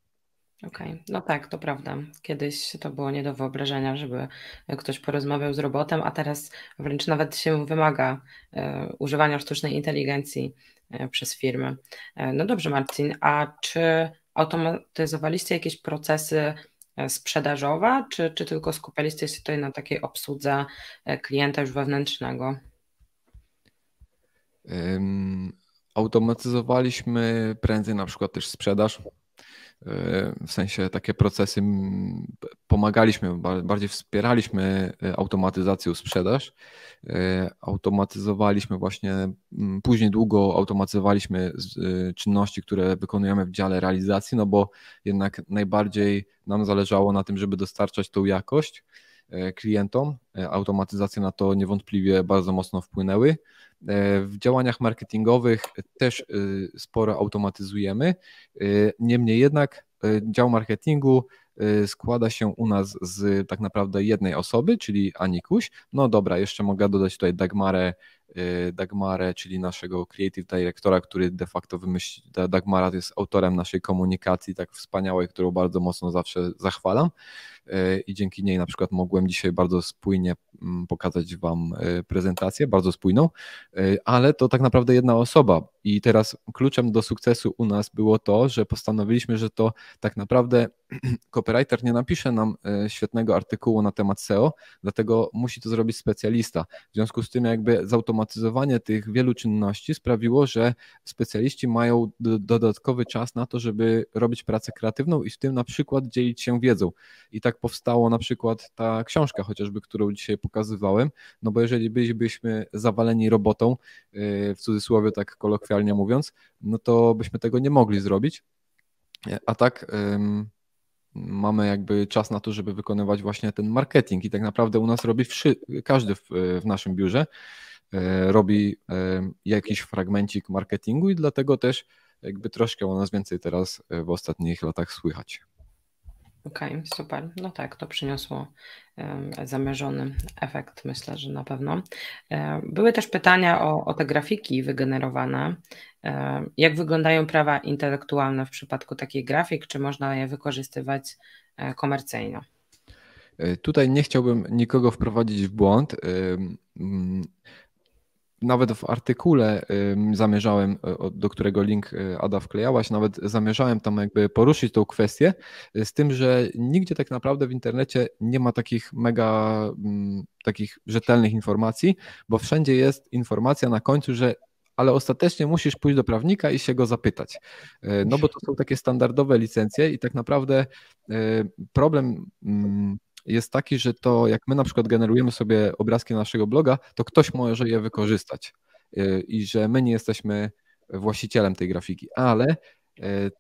Okej, okay. no tak, to prawda. Kiedyś to było nie do wyobrażenia, żeby e, ktoś porozmawiał z robotem, a teraz wręcz nawet się wymaga e, używania sztucznej inteligencji e, przez firmy. no dobrze, Marcin, a czy automatyzowaliście jakieś procesy sprzedażowe, czy, czy tylko skupialiście się tutaj na takiej obsłudze klienta już wewnętrznego? Um, automatyzowaliśmy prędzej na przykład też sprzedaż w sensie takie procesy pomagaliśmy, bardziej wspieraliśmy e, automatyzację sprzedaż. E, automatyzowaliśmy właśnie, później długo automatyzowaliśmy e, czynności, które wykonujemy w dziale realizacji, no bo jednak najbardziej nam zależało na tym, żeby dostarczać tą jakość. E, klientom. E, automatyzacje na to niewątpliwie bardzo mocno wpłynęły. E, w działaniach marketingowych też sporo automatyzujemy. Niemniej jednak dział marketingu składa się u nas z tak naprawdę jednej osoby, czyli Anikuś. No dobra, jeszcze mogę dodać tutaj Dagmarę Y, Dagmarę, czyli naszego creative directora, który de facto wymyślił, Dagmara jest autorem naszej komunikacji tak wspaniałej, którą bardzo mocno zawsze zachwalam y, i dzięki niej na przykład mogłem dzisiaj bardzo spójnie mm, pokazać Wam y, prezentację, bardzo spójną, ale to tak naprawdę jedna osoba i teraz kluczem do sukcesu u nas było to, że postanowiliśmy, że to tak naprawdę copywriter nie napisze nam świetnego artykułu na temat SEO, dlatego musi to zrobić specjalista. W związku z tym jakby zautomatyzować automatyzowanie tych wielu czynności sprawiło, że specjaliści mają dodatkowy czas na to, żeby robić pracę kreatywną i w tym na przykład dzielić się wiedzą. I tak powstało na przykład ta książka chociażby, którą dzisiaj pokazywałem, no bo jeżeli bylibyśmy zawaleni robotą, yy, w cudzysłowie tak kolokwialnie mówiąc, no to byśmy tego nie mogli zrobić. A tak mamy jakby czas na to, żeby wykonywać właśnie ten marketing i tak naprawdę u nas robi wszy- każdy w, w naszym biurze. E, robi e, jakiś fragmencik marketingu i dlatego też jakby troszkę o nas więcej teraz e, w ostatnich latach słychać. Okej, okay, super. No tak, to przyniosło zamierzony efekt, myślę, że na pewno. Były też pytania o, o te grafiki wygenerowane. Jak wyglądają prawa intelektualne w przypadku takich grafik? Czy można je wykorzystywać komercyjnie? Tutaj nie chciałbym nikogo wprowadzić w błąd nawet w artykule zamierzałem, e, do którego link e, Ada wklejałaś, nawet zamierzałem tam jakby poruszyć tą kwestię, e, z tym, że nigdzie tak naprawdę w internecie nie ma takich mega, mm, takich rzetelnych informacji, bo wszędzie jest informacja na końcu, że ale ostatecznie musisz pójść do prawnika i się go zapytać. No bo to są takie standardowe licencje i tak naprawdę problem mm, jest taki, że to jak my na przykład generujemy sobie obrazki naszego bloga, to ktoś może je wykorzystać y, i że my nie jesteśmy właścicielem tej grafiki, ale y,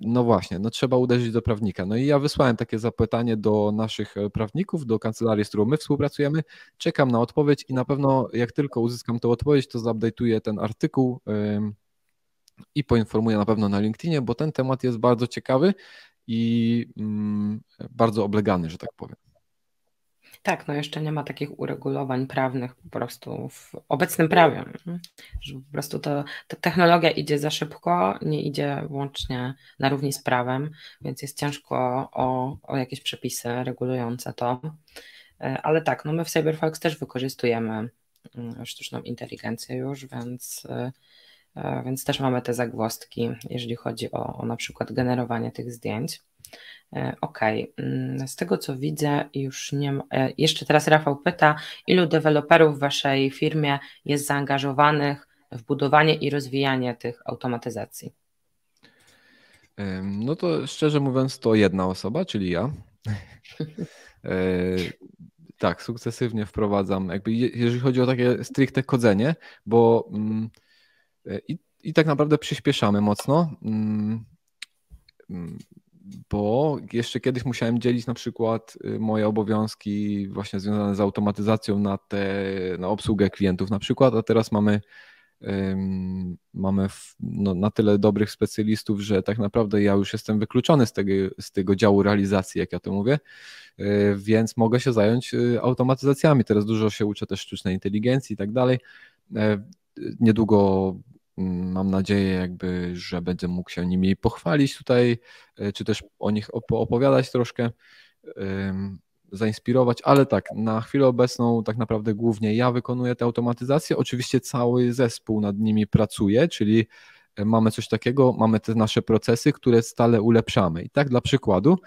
no właśnie, no trzeba uderzyć do prawnika. No i ja wysłałem takie zapytanie do naszych e, prawników, do kancelarii, z którą my współpracujemy. Czekam na odpowiedź i na pewno jak tylko uzyskam tę odpowiedź, to zupdate'uję ten artykuł i poinformuję na pewno na LinkedInie, bo ten temat jest bardzo ciekawy i mm, bardzo oblegany, że tak powiem. Tak, no jeszcze nie ma takich uregulowań prawnych po prostu w obecnym prawie, że po prostu to, ta technologia idzie za szybko, nie idzie łącznie na równi z prawem, więc jest ciężko o, o jakieś przepisy regulujące to. E, ale tak, no my w Cyberfox też wykorzystujemy mm, sztuczną inteligencję już, więc, e, e, więc też mamy te zagwozdki, jeżeli chodzi o, o na przykład generowanie tych zdjęć. E, OK, mm, z tego co widzę, już nie ma. E, jeszcze teraz Rafał pyta, ilu deweloperów w Waszej firmie jest zaangażowanych w budowanie i rozwijanie tych automatyzacji? No to szczerze mówiąc, to jedna osoba, czyli ja. E, tak, sukcesywnie wprowadzam, jakby jeżeli chodzi o takie stricte kodzenie, bo mm, i, i tak naprawdę przyspieszamy mocno mm, bo jeszcze kiedyś musiałem dzielić na przykład y, moje obowiązki właśnie związane z automatyzacją na, te, na obsługę klientów na przykład, a teraz mamy mamy no, na tyle dobrych specjalistów, że tak naprawdę ja już jestem wykluczony z tego, z tego działu realizacji, jak ja to mówię, y, więc mogę się zająć y, automatyzacjami. Teraz dużo się uczę też sztucznej inteligencji i tak dalej. E, niedługo Mam nadzieję, jakby, że będę mógł się nimi pochwalić tutaj, e, czy też o nich opowiadać troszkę, zainspirować, ale tak, na chwilę obecną tak naprawdę głównie ja wykonuję te automatyzacje. Oczywiście cały zespół nad nimi pracuje, czyli e, mamy coś takiego, mamy te nasze procesy, które stale ulepszamy. I tak dla przykładu,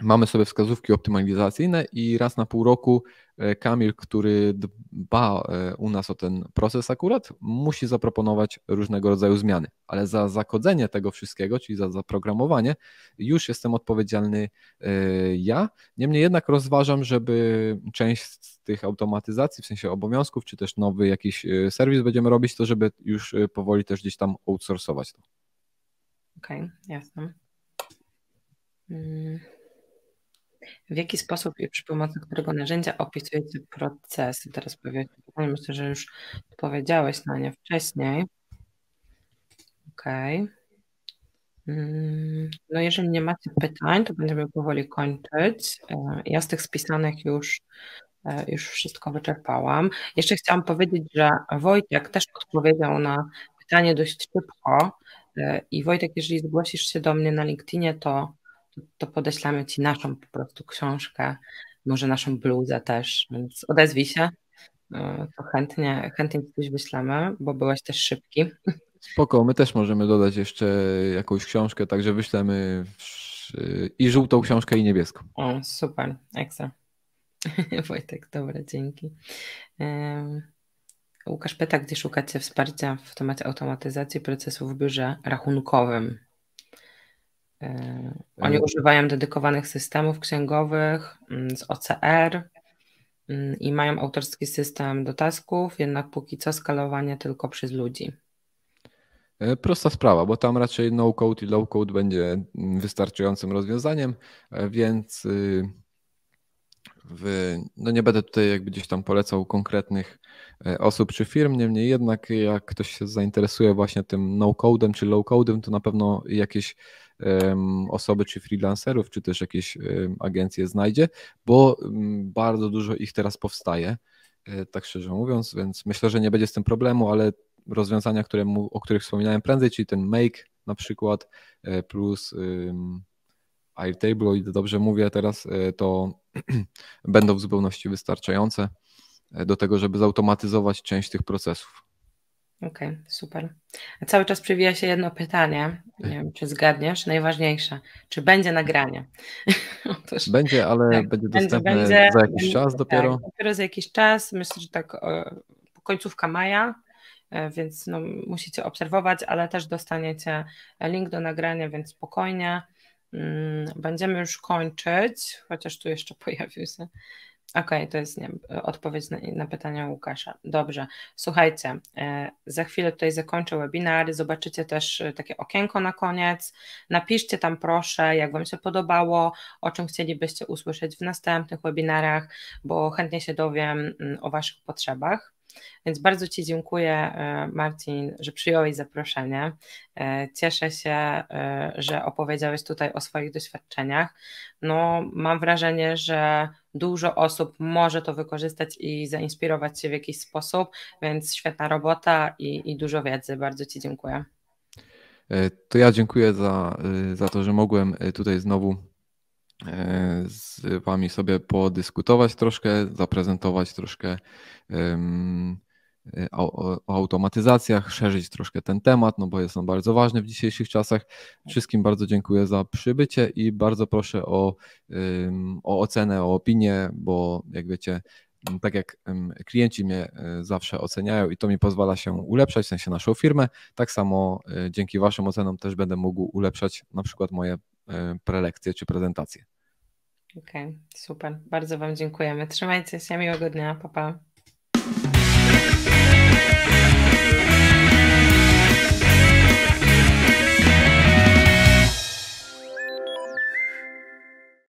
mamy sobie wskazówki optymalizacyjne i raz na pół roku e, Kamil, który dba e, u nas o ten proces akurat, musi zaproponować różnego rodzaju zmiany, ale za zakodzenie tego wszystkiego, czyli za zaprogramowanie, już jestem odpowiedzialny e, ja. Niemniej jednak rozważam, żeby część z tych automatyzacji, w sensie obowiązków, czy też nowy jakiś serwis będziemy robić, to żeby już powoli też gdzieś tam outsourcować to. Okej, okay, jasne. Mm. W jaki sposób i przy pomocy którego narzędzia opisujecie procesy? Teraz powiecie pytanie, myślę, że już odpowiedziałeś na nie wcześniej. Okej. Okay. Mm, no jeżeli nie macie pytań, to będziemy powoli kończyć. E, ja z tych spisanych już, e, już wszystko wyczerpałam. Jeszcze chciałam powiedzieć, że Wojtek też odpowiedział na pytanie dość szybko e, i Wojtek, jeżeli zgłosisz się do mnie na LinkedInie, to to podeślamy Ci naszą po prostu książkę, może naszą bluzę też, więc odezwij się, e, to chętnie, chętnie coś wyślemy, bo byłeś też szybki. Spoko, my też możemy dodać jeszcze jakąś książkę, także wyślemy i żółtą książkę i niebieską. O, super, ekstra. Wojtek, dobra, dzięki. Łukasz pyta, gdzie szukacie wsparcia w temacie automatyzacji procesów w biurze rachunkowym? E, oni e. używają dedykowanych systemów księgowych mm, z OCR mm, i mają autorski system do tasków, jednak póki co skalowanie tylko przez ludzi. E, prosta sprawa, bo tam raczej no-code i low-code będzie mm, wystarczającym rozwiązaniem, więc y, w, no nie będę tutaj jakby gdzieś tam polecał konkretnych osób czy firm, niemniej jednak jak ktoś się zainteresuje właśnie tym no-codem czy low-codem, to na pewno jakieś osoby czy freelancerów, czy też jakieś agencje znajdzie, bo mm, bardzo dużo ich teraz powstaje, e, tak szczerze mówiąc, więc myślę, że nie będzie z tym problemu, ale rozwiązania, które mu, o których wspominałem prędzej, czyli ten Make na przykład, e, plus Airtable, o ile dobrze mówię teraz, e, to będą w zupełności wystarczające do tego, żeby zautomatyzować część tych procesów. Okej, okay, super. A cały czas przewija się jedno pytanie, nie wiem, czy zgadniesz, najważniejsze. Czy będzie nagranie? Otóż, będzie, ale tak, będzie dostępne będzie, za jakiś będzie, czas tak, dopiero? Tak, dopiero za jakiś czas, myślę, że tak o, końcówka maja, e, więc no, musicie obserwować, ale też dostaniecie link do nagrania, więc spokojnie. Mm, będziemy już kończyć, chociaż tu jeszcze pojawił się Okej, okay, to jest nie, odpowiedź na, na, pytanie Łukasza. Dobrze. Słuchajcie, e, za chwilę tutaj zakończę webinar. Zobaczycie też e, takie okienko na koniec. Napiszcie tam, proszę, jak Wam się podobało, o czym chcielibyście usłyszeć w następnych webinarach, bo chętnie się dowiem mm, o Waszych potrzebach. Więc bardzo Ci dziękuję, e, Marcin, że przyjąłeś zaproszenie. E, cieszę się, e, że opowiedziałeś tutaj o swoich doświadczeniach. No, mam wrażenie, że dużo osób może to wykorzystać i zainspirować się w jakiś sposób, więc świetna robota i, i dużo wiedzy. Bardzo Ci dziękuję. To ja dziękuję za, za to, że mogłem tutaj znowu E, z Wami sobie podyskutować troszkę, zaprezentować troszkę e, o, automatyzacjach, szerzyć troszkę ten temat, no bo jest on bardzo ważny w dzisiejszych czasach. Wszystkim bardzo dziękuję za przybycie i bardzo proszę o, o ocenę, o opinię, bo jak wiecie, tak jak klienci mnie e, zawsze oceniają i to mi pozwala się ulepszać, w sensie naszą firmę, tak samo dzięki Waszym ocenom też będę mógł ulepszać na przykład moje E, prelekcję czy prezentację. Okej, okay, super. Bardzo Wam dziękujemy. Trzymajcie się, miłego dnia. Pa, pa.